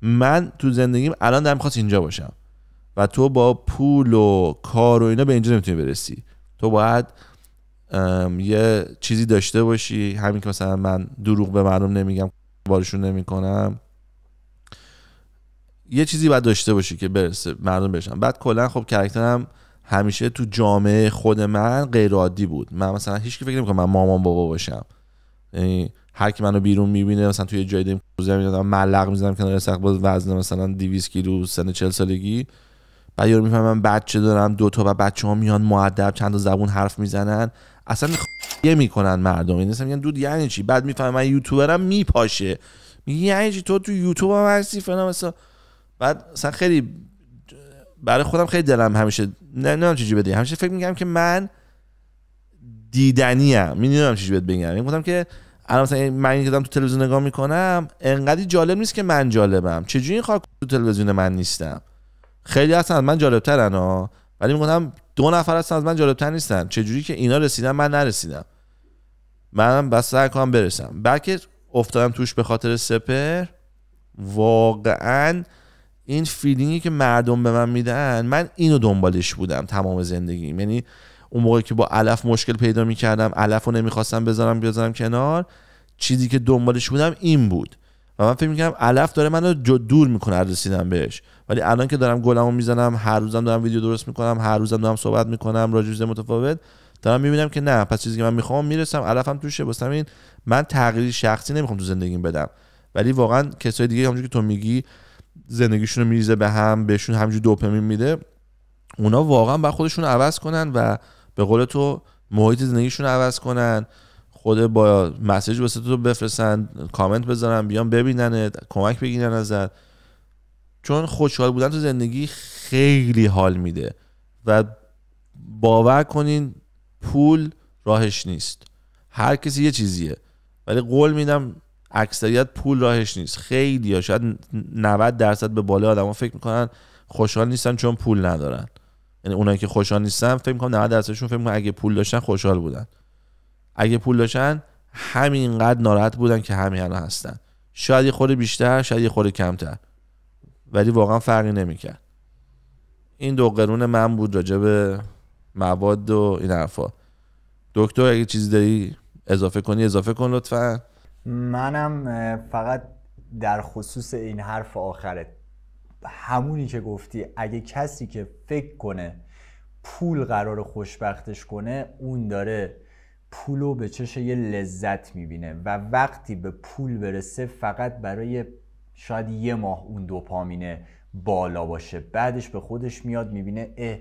من تو زندگیم الان دارم میخواست اینجا باشم و تو با پول و کار و اینا به اینجا نمیتونی برسی تو باید یه چیزی داشته باشی همین که مثلا من دروغ به مردم نمیگم بارشون نمیکنم یه چیزی باید داشته باشی که برسه مردم بشن بعد کلا خب کرکترم همیشه تو جامعه خود من غیر عادی بود من مثلا هیچ که فکر نمی‌کنم من مامان بابا باشم یعنی هر کی منو بیرون میبینه مثلا توی جای دیم کوزه میدادم ملق میزنم کنار سقف باز وزن مثلا 200 کیلو سن 40 سالگی بعد یارو میفهمم من بچه دارم دو تا و بچه ها میان معدب چند تا زبون حرف میزنن اصلا یه میکنن مردم یعنی این میگن دود یعنی چی بعد میفهمم من یوتیوبرم میپاشه میگه یعنی چی تو تو یوتیوب هم هستی فلان مثلا بعد خیلی برای خودم خیلی دلم همیشه نه نه چجوری بده همیشه فکر میگم که من دیدنی ام میدونم چجوری بهت بگم این یعنی گفتم که الان مثلا من که دارم تو تلویزیون نگاه میکنم انقدی جالب نیست که من جالبم چجوری این خاک تو تلویزیون من نیستم خیلی اصلا از من جالبتر ها ولی میگم دو نفر اصلا از من جالبتر نیستن چجوری که اینا رسیدن من نرسیدم منم بس سعی کنم برسم بلکه افتادم توش به خاطر سپر واقعا این فیلینگی که مردم به من میدن من اینو دنبالش بودم تمام زندگیم یعنی اون موقع که با الف مشکل پیدا میکردم علف رو نمیخواستم بذارم بذارم کنار چیزی که دنبالش بودم این بود و من فکر میکنم الف داره منو جو دور میکنه از رسیدم بهش ولی الان که دارم گلمو میزنم هر روزم دارم ویدیو درست میکنم هر روزم دارم صحبت میکنم راجع متفاوت دارم میبینم که نه پس چیزی که من میخوام میرسم علفم توشه بس این من تغییر شخصی نمیخوام تو زندگیم بدم ولی واقعا کسای دیگه همونجوری که تو میگی زندگیشون رو میریزه به هم بهشون همجور دوپمین میده اونا واقعا با خودشون عوض کنن و به قول تو محیط زندگیشون عوض کنن خود با مسیج واسه تو بفرستن کامنت بذارن بیان ببینن کمک بگیرن ازت چون خوشحال بودن تو زندگی خیلی حال میده و باور کنین پول راهش نیست هر کسی یه چیزیه ولی قول میدم اکثریت پول راهش نیست خیلی یا شاید 90 درصد به بالا آدما فکر میکنن خوشحال نیستن چون پول ندارن یعنی اونایی که خوشحال نیستن فکر میکنم 90 درصدشون فکر میکنن اگه پول داشتن خوشحال بودن اگه پول داشتن همینقدر ناراحت بودن که همین الان هستن شاید یه خورده بیشتر شاید یه خورده کمتر ولی واقعا فرقی نمیکرد این دو قرون من بود راجع به مواد و این حرفا دکتر اگه چیزی داری اضافه کنی اضافه کن لطفا منم فقط در خصوص این حرف آخره همونی که گفتی اگه کسی که فکر کنه پول قرار خوشبختش کنه اون داره پولو به چش یه لذت میبینه و وقتی به پول برسه فقط برای شاید یه ماه اون دوپامینه بالا باشه بعدش به خودش میاد میبینه اه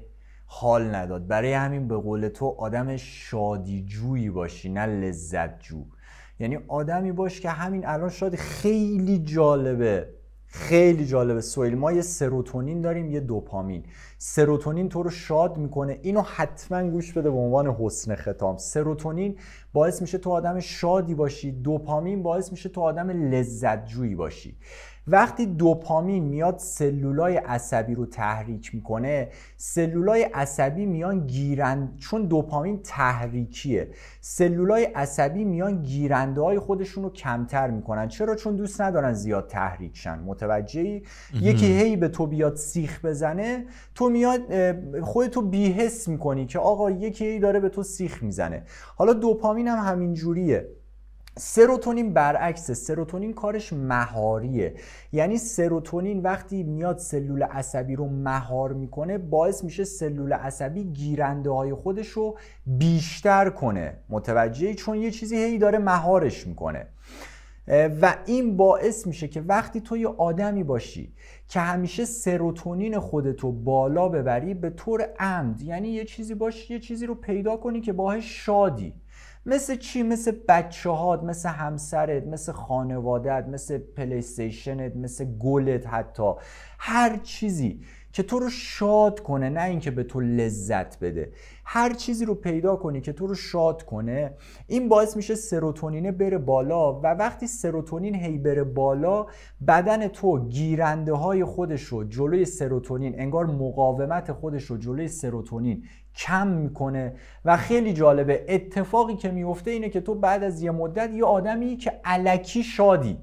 حال نداد برای همین به قول تو آدم جویی باشی نه لذت جو یعنی آدمی باش که همین الان شاید خیلی جالبه خیلی جالبه سویل ما یه سروتونین داریم یه دوپامین سروتونین تو رو شاد میکنه اینو حتما گوش بده به عنوان حسن ختام سروتونین باعث میشه تو آدم شادی باشی دوپامین باعث میشه تو آدم لذت جویی باشی وقتی دوپامین میاد سلولای عصبی رو تحریک میکنه سلولای عصبی میان گیرند چون دوپامین تحریکیه سلولای عصبی میان گیرنده های خودشون رو کمتر میکنن چرا چون دوست ندارن زیاد تحریکشن متوجهی یکی هی به تو بیاد سیخ بزنه تو میاد خودتو بیهس میکنی که آقا یکی داره به تو سیخ میزنه حالا دوپامین هم همین جوریه سروتونین برعکسه سروتونین کارش مهاریه یعنی سروتونین وقتی میاد سلول عصبی رو مهار میکنه باعث میشه سلول عصبی گیرنده های خودش رو بیشتر کنه متوجهی چون یه چیزی هی داره مهارش میکنه و این باعث میشه که وقتی تو یه آدمی باشی که همیشه سروتونین خودتو بالا ببری به طور عمد یعنی یه چیزی باشی یه چیزی رو پیدا کنی که باهاش شادی مثل چی مثل بچه هاد، مثل همسرت مثل خانوادت مثل پلیستیشنت مثل گلت حتی هر چیزی که تو رو شاد کنه نه اینکه به تو لذت بده هر چیزی رو پیدا کنی که تو رو شاد کنه این باعث میشه سروتونینه بره بالا و وقتی سروتونین هی بره بالا بدن تو گیرنده های خودش رو جلوی سروتونین انگار مقاومت خودش رو جلوی سروتونین کم میکنه و خیلی جالبه اتفاقی که میفته اینه که تو بعد از یه مدت یه آدمی که علکی شادی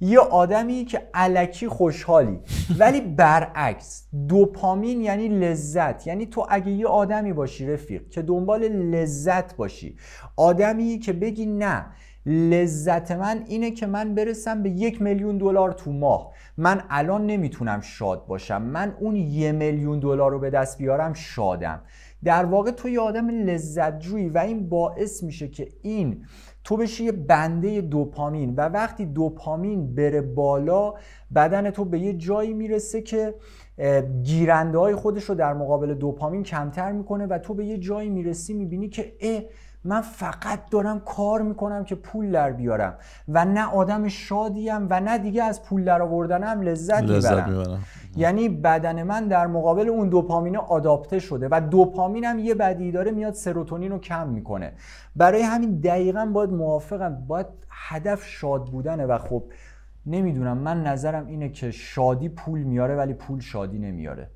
یه آدمی که علکی خوشحالی ولی برعکس دوپامین یعنی لذت یعنی تو اگه یه آدمی باشی رفیق که دنبال لذت باشی آدمی که بگی نه لذت من اینه که من برسم به یک میلیون دلار تو ماه من الان نمیتونم شاد باشم من اون یه میلیون دلار رو به دست بیارم شادم در واقع تو یه آدم لذت جویی و این باعث میشه که این تو بشی یه بنده دوپامین و وقتی دوپامین بره بالا بدن تو به یه جایی میرسه که گیرنده های خودش رو در مقابل دوپامین کمتر میکنه و تو به یه جایی میرسی میبینی که اه من فقط دارم کار میکنم که پول در بیارم و نه آدم شادیم و نه دیگه از پول در آوردنم لذت, میبرم. یعنی بدن من در مقابل اون دوپامین آداپته شده و دوپامین هم یه بدی داره میاد سروتونین رو کم میکنه برای همین دقیقا باید موافقم باید هدف شاد بودنه و خب نمیدونم من نظرم اینه که شادی پول میاره ولی پول شادی نمیاره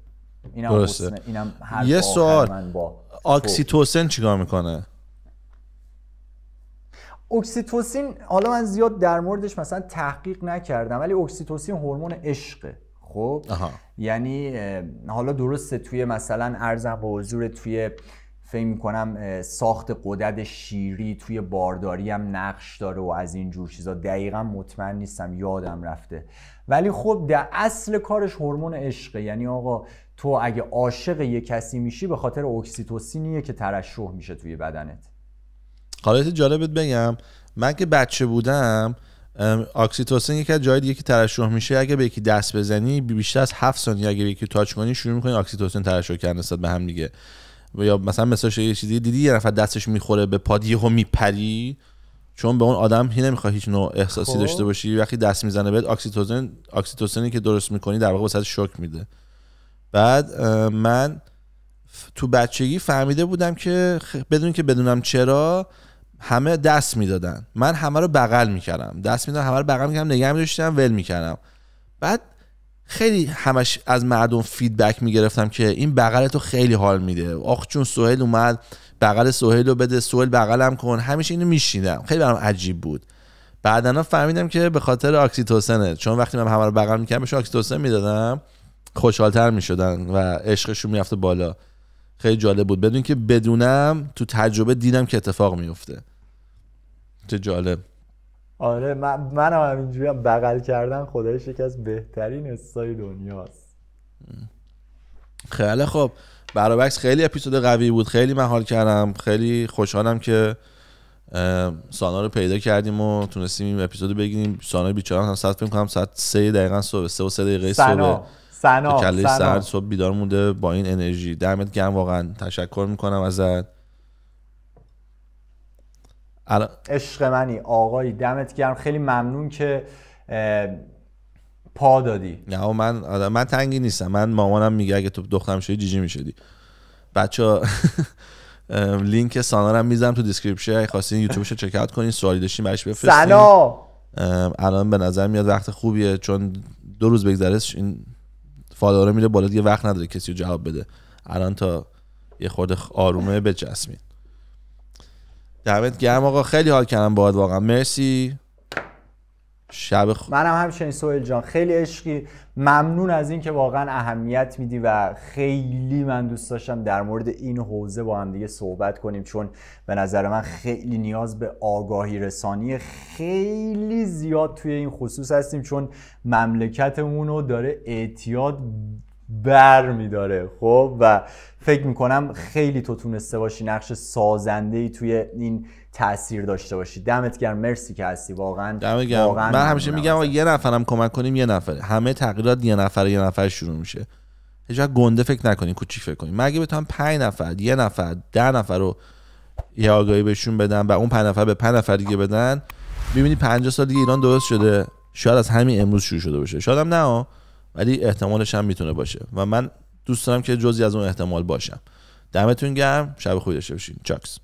اینم درسته اینم یه سوال من خب. اکسیتوسین چیکار میکنه اکسیتوسین حالا من زیاد در موردش مثلا تحقیق نکردم ولی اکسیتوسین هورمون عشقه خب یعنی حالا درسته توی مثلا ارزم به حضور توی فکر میکنم ساخت قدرت شیری توی بارداری هم نقش داره و از این جور چیزا دقیقا مطمئن نیستم یادم رفته ولی خب در اصل کارش هورمون عشقه یعنی آقا تو اگه عاشق یه کسی میشی به خاطر اکسیتوسینیه که ترشح میشه توی بدنت حالا جالبت بگم من که بچه بودم اکسیتوسین یکی از جای دیگه که ترشح میشه اگه به یکی دست بزنی بیشتر از 7 ثانیه اگه به یکی تاچ کنی شروع میکنی اکسیتوسین ترشح کردن نسبت به هم دیگه یا مثلا مثلا یه چیزی دیدی یه نفر دستش میخوره به یهو میپری چون به اون آدم هی نمیخواد هیچ نوع احساسی خب. داشته باشی وقتی دست میزنه بهت اکسیتوسین اکسیتوسینی که درست میکنی در واقع واسه شوک میده بعد من تو بچگی فهمیده بودم که بدون که بدونم چرا همه دست میدادن من همه رو بغل میکردم دست میدادم همه رو بغل میکردم نگه میداشتم ول میکردم بعد خیلی همش از مردم فیدبک میگرفتم که این بغل تو خیلی حال میده آخ چون سهیل اومد بغل سهیل رو بده سهیل بغلم کن همیشه اینو میشیدم خیلی برام عجیب بود بعدا فهمیدم که به خاطر اکسیتوسنه چون وقتی من همه رو بغل میکردم بهش اکسیتوسن میدادم خوشحالتر میشدن و عشقشون میرفته بالا خیلی جالب بود بدون که بدونم تو تجربه دیدم که اتفاق میفته چه جالب آره من, من هم اینجوری بغل کردن خدایش یکی از بهترین استای دنیاست خیلی خب برابکس خیلی اپیزود قوی بود خیلی محال کردم خیلی خوشحالم که سانا رو پیدا کردیم و تونستیم این اپیزود بگیریم سانا بیچاره هم ساعت فکر کنم ساعت 3 دقیقا صبح 3 و 3 دقیقه صبح سنا کله سر صبح بیدار مونده با این انرژی دمت گرم واقعا تشکر میکنم ازت عشق منی آقایی دمت گرم خیلی ممنون که پا دادی نه من من تنگی نیستم من مامانم میگه اگه تو دخترم شدی جیجی میشدی بچه لینک لینک رو میذارم تو دیسکریپشن اگه خواستین یوتیوبش رو چک کنین سوالی داشتین برش بفرستین الان به نظر میاد وقت خوبیه چون دو روز بگذرهش این فالوور میره بالا دیگه وقت نداره کسی رو جواب بده الان تا یه خورده آرومه بچسبین دمت گرم آقا خیلی حال کردم باهات واقعا مرسی شب خوب منم همچنین سوهل جان خیلی عشقی ممنون از اینکه واقعا اهمیت میدی و خیلی من دوست داشتم در مورد این حوزه با هم دیگه صحبت کنیم چون به نظر من خیلی نیاز به آگاهی رسانی خیلی زیاد توی این خصوص هستیم چون مملکتمون رو داره اعتیاد بر میداره خب و فکر میکنم خیلی تو تونسته باشی نقش سازنده ای توی این تاثیر داشته باشی دمت گرم مرسی که هستی واقعا دمت واقعا من همیشه میگم آقا یه نفرم کمک کنیم یه نفره همه تغییرات یه نفر یه نفر شروع میشه هیچ گنده فکر نکنین کوچیک فکر کنین مگه بتونم 5 نفر یه نفر ده نفر رو یه آگاهی بهشون بدم و اون 5 نفر به 5 نفر دیگه بدن میبینی 50 سال دیگه ایران درست شده شاید از همین امروز شروع شده باشه شادم نه ولی احتمالش هم میتونه باشه و من دوست دارم که جزی از اون احتمال باشم دمتون گرم شب خوبی داشته باشین چاکس